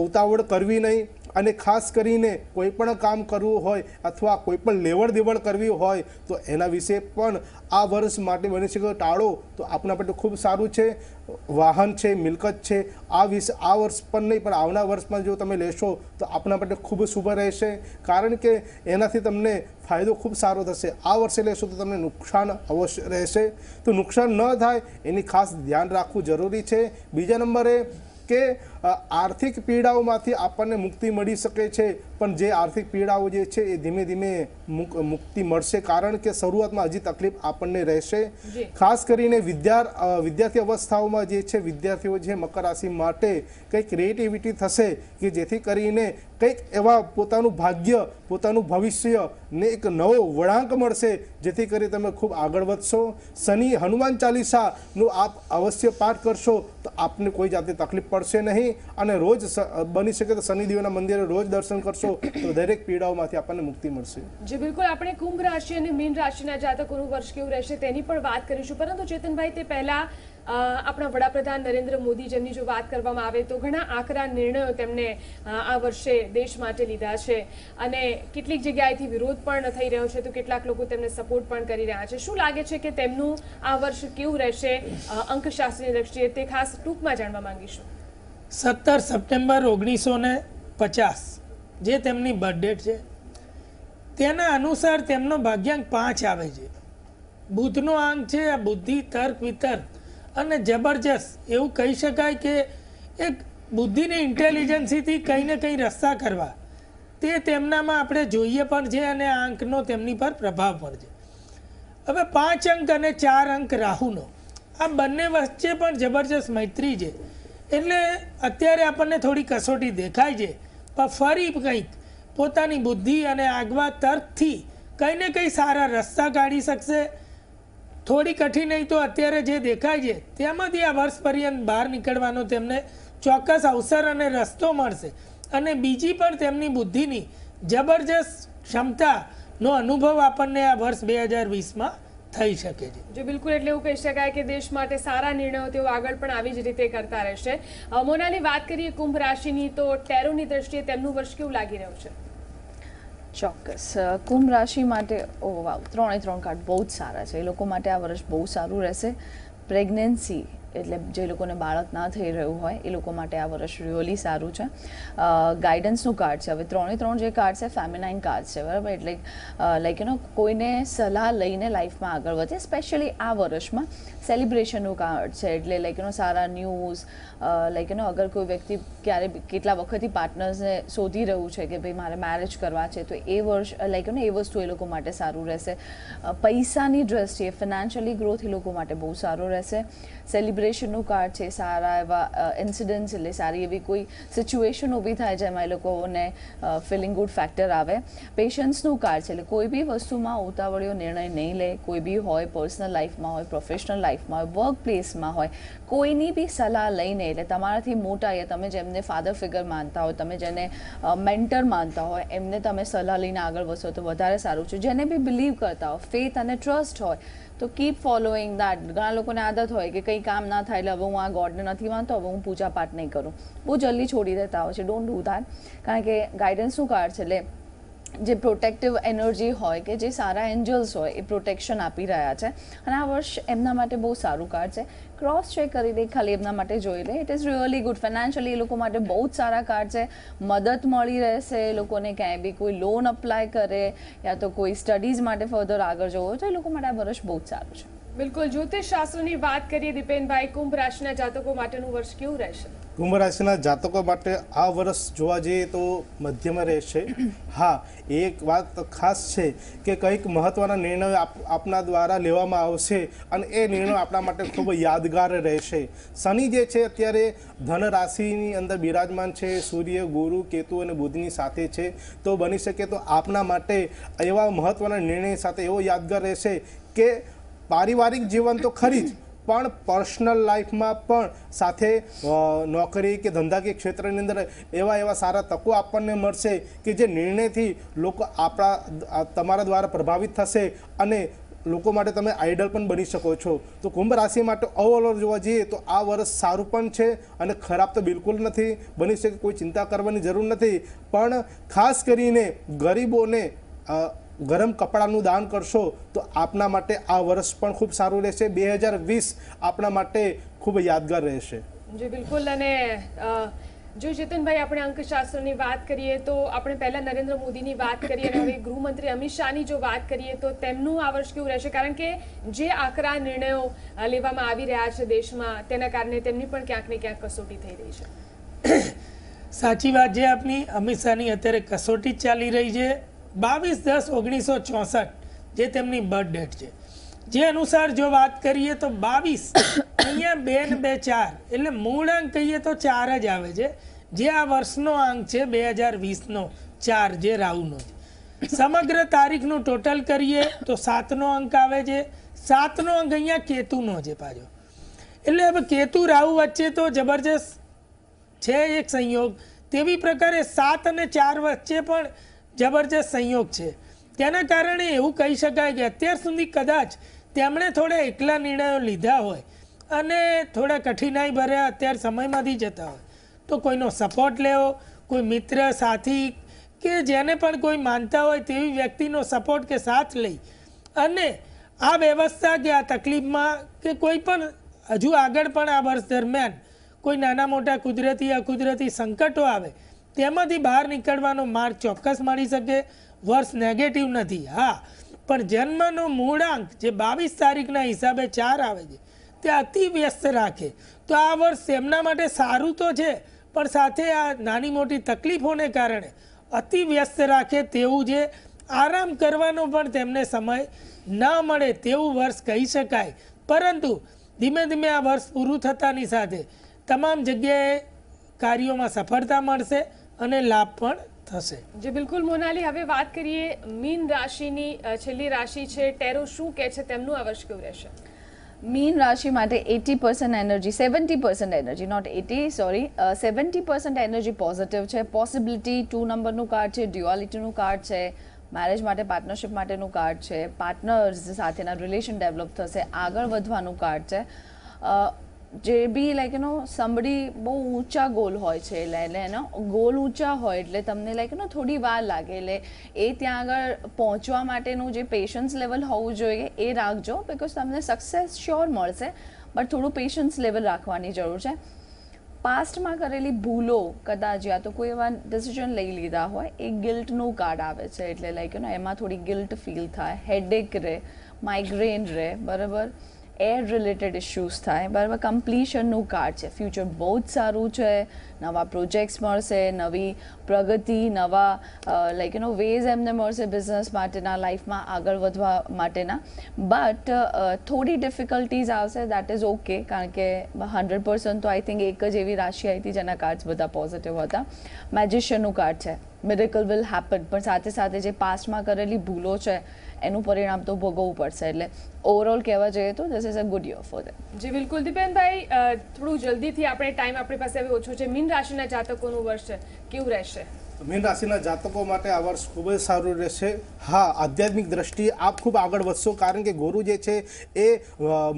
ઉતાવળ કરવી નહીં અને ખાસ કરીને કોઈ પણ કામ કરવું હોય અથવા કોઈ પણ લેવડ દેવડ કરવી હોય તો એના વિશે પણ આ વર્ષ માટે બની શકે ટાળો તો આપણા માટે ખૂબ સારું છે વાહન છે મિલકત છે આ વિશે આ વર્ષ પણ નહીં પણ આવના વર્ષમાં જો તમે લેશો તો આપણા માટે ખૂબ શુભ રહેશે કારણ કે એનાથી તમને ફાયદો ખૂબ સારો થશે આ વર્ષે લેશો તો તમને નુકસાન અવશ્ય રહેશે તો નુકસાન ન થાય એની ખાસ ધ્યાન રાખવું જરૂરી છે બીજા નંબરે કે આર્થિક પીડાઓમાંથી આપણને મુક્તિ મળી શકે છે પણ જે આર્થિક પીડાઓ જે છે એ ધીમે ધીમે મુક્તિ મળશે કારણ કે શરૂઆતમાં હજી તકલીફ આપણને રહેશે ખાસ કરીને વિદ્યાર વિદ્યાર્થી અવસ્થાઓમાં જે છે વિદ્યાર્થીઓ જે મકર રાશિ માટે કંઈક ક્રિએટિવિટી થશે કે જેથી કરીને કંઈક એવા પોતાનું ભાગ્ય પોતાનું ભવિષ્ય ને એક નવો વળાંક મળશે જેથી કરી તમે ખૂબ આગળ વધશો શનિ હનુમાન ચાલીસાનો આપ અવશ્ય પાઠ કરશો તો આપને કોઈ જાતે તકલીફ પડશે નહીં અને રોજ બની શકે તો શનિદેવના મંદિરે રોજ દર્શન કરશો તો દરેક પીડાઓમાંથી આપણને મુક્તિ મળશે જે બિલકુલ આપણે કુંભ રાશિ અને મીન રાશિના જાતકોનું વર્ષ કેવું રહેશે તેની પણ વાત કરીશું પરંતુ ચેતનભાઈ તે પહેલા આપણા વડાપ્રધાન નરેન્દ્ર મોદી જેમની જો વાત કરવામાં આવે તો ઘણા આકરા નિર્ણયો તેમણે આ વર્ષે દેશ માટે લીધા છે અને કેટલીક જગ્યાએથી વિરોધ પણ થઈ રહ્યો છે તો કેટલાક લોકો તેમને સપોર્ટ પણ કરી રહ્યા છે શું લાગે છે કે તેમનું આ વર્ષ કેવું રહેશે અંકશાસ્ત્રની દ્રષ્ટિએ તે ખાસ ટૂંકમાં જાણવા માંગીશું સત્તર સપ્ટેમ્બર ઓગણીસો ને પચાસ જે તેમની બર્થ ડેટ છે તેના અનુસાર તેમનો ભાગ્યાંક પાંચ આવે છે બુધનો અંક છે આ બુદ્ધિ તર્ક વિતર્ક અને જબરજસ્ત એવું કહી શકાય કે એક બુદ્ધિની ઇન્ટેલિજન્સીથી કંઈ ને કંઈ રસ્તા કરવા તે તેમનામાં આપણે જોઈએ પણ છે અને આ અંકનો તેમની પર પ્રભાવ પણ છે હવે પાંચ અંક અને ચાર અંક રાહુનો આ બંને વચ્ચે પણ જબરજસ્ત મૈત્રી છે એટલે અત્યારે આપણને થોડી કસોટી દેખાય છે પણ ફરી કંઈક પોતાની બુદ્ધિ અને આગવા તર્કથી કંઈ ને કંઈ સારા રસ્તા કાઢી શકશે થોડી કઠિનાઈ તો અત્યારે જે દેખાય છે તેમાંથી આ વર્ષ પર્યંત બહાર નીકળવાનો તેમને ચોક્કસ અવસર અને રસ્તો મળશે અને બીજી પણ તેમની બુદ્ધિની જબરજસ્ત ક્ષમતાનો અનુભવ આપણને આ વર્ષ બે હજાર વીસમાં થઈ શકે છે જો બિલકુલ એટલે એવું કહી શકાય કે દેશ માટે સારા નિર્ણયો તેઓ આગળ પણ આવી જ રીતે કરતા રહેશે મોનાની વાત કરીએ કુંભ રાશિની તો ટેરોની દ્રષ્ટિએ તેમનું વર્ષ કેવું લાગી રહ્યું છે ચોક્કસ કુંભ રાશિ માટે ઓ વાવ ત્રણે ત્રણ કાર્ડ બહુ જ સારા છે એ લોકો માટે આ વર્ષ બહુ સારું રહેશે પ્રેગ્નન્સી એટલે જે લોકોને બાળક ના થઈ રહ્યું હોય એ લોકો માટે આ વર્ષ રિયલી સારું છે ગાઈડન્સનું કાર્ડ છે હવે ત્રણે ત્રણ જે કાર્ડ છે ફેમિનાઇન કાર્ડ છે બરાબર એટલે લાઈક યુ નો કોઈને સલાહ લઈને લાઈફમાં આગળ વધે સ્પેશિયલી આ વર્ષમાં સેલિબ્રેશનનું કાર્ડ છે એટલે લાઈક યુ નો સારા ન્યૂઝ લાઈક યુ નો અગર કોઈ વ્યક્તિ ક્યારે કેટલા વખતથી પાર્ટનર્સને શોધી રહ્યું છે કે ભાઈ મારે મેરેજ કરવા છે તો એ વર્ષ લાઈક યુ નો એ વસ્તુ એ લોકો માટે સારું રહેશે પૈસાની દ્રષ્ટિએ ફિનાન્શિયલી ગ્રોથ એ લોકો માટે બહુ સારો રહેશે સેલિબ્રેશન જનરેશનનું કાર્ડ છે સારા એવા ઇન્સિડન્ટ્સ એટલે સારી એવી કોઈ સિચ્યુએશન ઊભી થાય જેમાં એ લોકોને ફિલિંગ ગુડ ફેક્ટર આવે પેશન્સનું કાર્ડ છે એટલે કોઈ બી વસ્તુમાં ઉતાવળીઓ નિર્ણય નહીં લે કોઈ બી હોય પર્સનલ લાઈફમાં હોય પ્રોફેશનલ લાઈફમાં હોય વર્ક પ્લેસમાં હોય કોઈની બી સલાહ લઈને એટલે તમારાથી મોટા એ તમે જેમને ફાધર ફિગર માનતા હોય તમે જેને મેન્ટર માનતા હોય એમને તમે સલાહ લઈને આગળ વધશો તો વધારે સારું છે જેને બી બિલીવ કરતા હોય ફેથ અને ટ્રસ્ટ હોય તો કીપ ફોલોઈંગ દેટ ઘણા લોકોને આદત હોય કે કંઈ કામ ના થાય એટલે હવે હું આ ગોડને નથી માનતો હવે હું પૂજા પાઠ નહીં કરું બહુ જલ્દી છોડી દેતા હોય છે ડોન્ટ ડૂ દેટ કારણ કે ગાઈડન્સનું કાર્ડ છે એટલે જે પ્રોટેક્ટિવ એનર્જી હોય કે જે સારા એન્જલ્સ હોય એ પ્રોટેક્શન આપી રહ્યા છે અને આ વર્ષ એમના માટે બહુ સારું કાર્ડ છે ક્રોસ ચેક કરીને ખાલી એમના માટે જોઈ લે it is really good financially એ લોકો માટે બહુ જ સારા કાર્ડ છે મદદ મળી રહેશે એ લોકોને ક્યાંય બી કોઈ લોન અપ્લાય કરે યા તો કોઈ સ્ટડીઝ માટે ફર્ધર આગળ જવું હોય તો એ લોકો માટે આ વર્ષ બહુ જ સારું છે બિલકુલ જ્યોતિષ શાસ્ત્રની વાત કરીએ દીપેનભાઈ કુંભ રાશિના જાતકો માટેનું વર્ષ કેવું રહેશે કુંભ રાશિના જાતકો માટે આ વર્ષ જોવા જઈએ તો મધ્યમાં રહેશે હા એક વાત ખાસ છે કે કંઈક મહત્ત્વના નિર્ણય આપના દ્વારા લેવામાં આવશે અને એ નિર્ણય આપણા માટે ખૂબ યાદગાર રહેશે શનિ જે છે અત્યારે ધન રાશિની અંદર બિરાજમાન છે સૂર્ય ગુરુ કેતુ અને બુધની સાથે છે તો બની શકે તો આપના માટે એવા મહત્ત્વના નિર્ણય સાથે એવો યાદગાર રહેશે કે પારિવારિક જીવન તો ખરી જ પણ પર્સનલ લાઈફમાં પણ સાથે નોકરી કે ધંધાકીય ક્ષેત્રની અંદર એવા એવા સારા તકો આપણને મળશે કે જે નિર્ણયથી લોકો આપણા તમારા દ્વારા પ્રભાવિત થશે અને લોકો માટે તમે આઈડલ પણ બની શકો છો તો કુંભ રાશિ માટે ઓવરઓલ જોવા જઈએ તો આ વર્ષ સારું પણ છે અને ખરાબ તો બિલકુલ નથી બની શકે કોઈ ચિંતા કરવાની જરૂર નથી પણ ખાસ કરીને ગરીબોને ગરમ કપડાનું દાન કરશો તો આપના માટે આ વર્ષ પણ ખૂબ સારું રહેશે બે હજાર વીસ આપણા માટે ખૂબ યાદગાર રહેશે જી બિલકુલ અને જો જીતનભાઈ આપણે અંકશાસ્ત્રની વાત કરીએ તો આપણે પહેલાં નરેન્દ્ર મોદીની વાત કરીએ અને હવે ગૃહમંત્રી અમિત શાહની જો વાત કરીએ તો તેમનું આ વર્ષ કેવું રહેશે કારણ કે જે આકરા નિર્ણયો લેવામાં આવી રહ્યા છે દેશમાં તેના કારણે તેમની પણ ક્યાંક ને ક્યાંક કસોટી થઈ રહી છે સાચી વાત જે આપની અમિત શાહની અત્યારે કસોટી ચાલી રહી છે બાવીસ દસ ઓગણીસો ચોસઠ જે તેમની બર્થ ડેટ છે જે અનુસાર જો વાત કરીએ તો બાવીસ અહીંયા બે ને બે ચાર એટલે મૂળ અંક કહીએ તો ચાર જ આવે છે જે આ વર્ષનો અંક છે બે હજાર વીસનો ચાર જે રાહુનો છે સમગ્ર તારીખનું ટોટલ કરીએ તો સાતનો અંક આવે છે સાતનો અંક અહીંયા કેતુનો છે પાછો એટલે હવે કેતુ રાહુ વચ્ચે તો જબરજસ્ત છે એક સંયોગ તેવી પ્રકારે સાત અને ચાર વચ્ચે પણ જબરજસ્ત સંયોગ છે તેના કારણે એવું કહી શકાય કે અત્યાર સુધી કદાચ તેમણે થોડા એકલા નિર્ણયો લીધા હોય અને થોડા કઠિનાઈ ભર્યા અત્યાર સમયમાંથી જતા હોય તો કોઈનો સપોર્ટ લેવો કોઈ મિત્ર સાથી કે જેને પણ કોઈ માનતા હોય તેવી વ્યક્તિનો સપોર્ટ કે સાથ લઈ અને આ વ્યવસ્થા કે આ તકલીફમાં કે કોઈ પણ હજુ આગળ પણ આ વર્ષ દરમિયાન કોઈ નાના મોટા કુદરતી અકુદરતી સંકટો આવે તેમાંથી બહાર નીકળવાનો માર્ગ ચોક્કસ મળી શકે વર્ષ નેગેટિવ નથી હા પણ જન્મનો મૂળાંક જે બાવીસ તારીખના હિસાબે ચાર આવે છે તે અતિ વ્યસ્ત રાખે તો આ વર્ષ એમના માટે સારું તો છે પણ સાથે આ નાની મોટી તકલીફોને કારણે અતિ વ્યસ્ત રાખે તેવું જે આરામ કરવાનો પણ તેમને સમય ન મળે તેવું વર્ષ કહી શકાય પરંતુ ધીમે ધીમે આ વર્ષ પૂરું થતાની સાથે તમામ જગ્યાએ કાર્યોમાં સફળતા મળશે અને લાભ પણ થશે જે બિલકુલ મોનાલી હવે વાત કરીએ મીન રાશિની છેલ્લી રાશિ છે ટેરો શું કહે છે તેમનું આવશ્યક રહેશે મીન રાશિ માટે eighty percent energy seventy percent energy not eighty sorry seventy percent energy positive છે પોસિબિલિટી ટુ નંબરનું કાર્ડ છે ડ્યુઆલિટીનું કાર્ડ છે મેરેજ માટે પાર્ટનરશિપ માટેનું કાર્ડ છે પાર્ટનર્સ સાથેના રિલેશન ડેવલપ થશે આગળ વધવાનું કાર્ડ છે જે બી લાઈક એનો સમડી બહુ ઊંચા ગોલ હોય છે એટલે એટલે એનો ગોલ ઊંચા હોય એટલે તમને લાઈક એનો થોડી વાર લાગે એટલે એ ત્યાં આગળ પહોંચવા માટેનું જે પેશન્સ લેવલ હોવું જોઈએ એ રાખજો બિકોઝ તમને સક્સેસ શ્યોર મળશે બટ થોડું પેશન્સ લેવલ રાખવાની જરૂર છે પાસ્ટમાં કરેલી ભૂલો કદાચ યા તો કોઈ એવા ડિસિઝન લઈ લીધા હોય એ ગિલ્ટનું કાર્ડ આવે છે એટલે લાઈક એનો એમાં થોડી ગિલ્ટ ફીલ થાય હેડેક રહે માઇગ્રેન રહે બરાબર એર રિલેટેડ ઇશ્યુઝ થાય બરાબર કમ્પ્લીશનનું કાર્ડ છે ફ્યુચર બહુ જ સારું છે નવા પ્રોજેક્ટ્સ મળશે નવી પ્રગતિ નવા લાઈક યુ નો વેઝ એમને મળશે બિઝનેસ માટેના લાઈફમાં આગળ વધવા માટેના બટ થોડી ડિફિકલ્ટીઝ આવશે દેટ ઇઝ ઓકે કારણ કે હંડ્રેડ પર્સન્ટ તો આઈ થિંક એક જ એવી રાશિ આવી હતી જેના કાર્ડ્સ બધા પોઝિટિવ હતા મેજિશિયનનું કાર્ડ છે મિરેકલ વિલ હેપન પણ સાથે સાથે જે પાસ્ટમાં કરેલી ભૂલો છે એનું પરિણામ તો ભોગવવું પડશે એટલે ઓવરઓલ કહેવા જઈએ તો this is a good year for them ji બિલકુલ દીપેનભાઈ થોડું જલ્દીથી આપણે ટાઈમ આપણી પાસે હવે ઓછો છે મીન રાશિના જાતકોનું વર્ષ છે કેવું રહેશે મીન રાશિના જાતકો માટે આ વર્ષ ખૂબ જ સારું રહેશે હા આધ્યાત્મિક દ્રષ્ટિએ આપ ખૂબ આગળ વધશો કારણ કે ગુરુ જે છે એ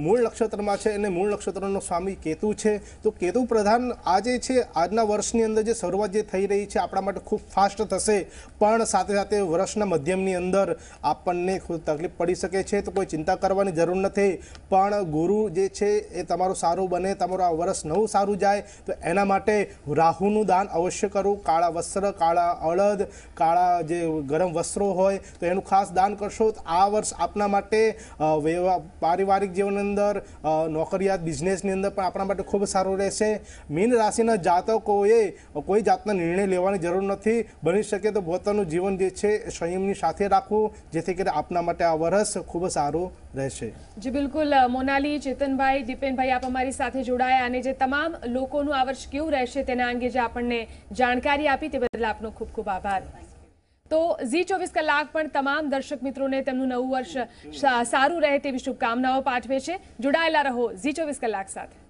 મૂળ નક્ષત્રમાં છે અને મૂળ નક્ષત્રનો સ્વામી કેતુ છે તો કેતુ પ્રધાન આજે છે આજના વર્ષની અંદર જે શરૂઆત જે થઈ રહી છે આપણા માટે ખૂબ ફાસ્ટ થશે પણ સાથે સાથે વર્ષના મધ્યમની અંદર આપણને ખૂબ તકલીફ પડી શકે છે તો કોઈ ચિંતા કરવાની જરૂર નથી પણ ગુરુ જે છે એ તમારું સારું બને તમારું આ વર્ષ નવું સારું જાય તો એના માટે રાહુનું દાન અવશ્ય કરવું કાળા વસ્ત્ર કાળા કાળા અળદ કાળા જે ગરમ વસ્ત્રો હોય તો એનું ખાસ દાન કરશો તો આ વર્ષ આપના માટે પારિવારિક જીવનની અંદર નોકરિયાત બિઝનેસની અંદર પણ આપણા માટે ખૂબ સારું રહેશે મીન રાશિના જાતકોએ કોઈ જાતના નિર્ણય લેવાની જરૂર નથી બની શકે તો પોતાનું જીવન જે છે સંયમની સાથે રાખવું જેથી કરીને આપના માટે આ વર્ષ ખૂબ સારું રહેશે જી બિલકુલ મોનાલી ચેતનભાઈ દીપેનભાઈ આપ અમારી સાથે જોડાયા અને જે તમામ લોકોનું આ વર્ષ કેવું રહેશે તેના અંગે જે આપણને જાણકારી આપી તે બદલ આપનો ખૂબ ખૂબ આભાર તો ઝી ચોવીસ કલાક પણ તમામ દર્શક મિત્રોને તેમનું નવું વર્ષ સારું રહે તેવી શુભકામનાઓ પાઠવે છે જોડાયેલા રહો ઝી ચોવીસ કલાક સાથે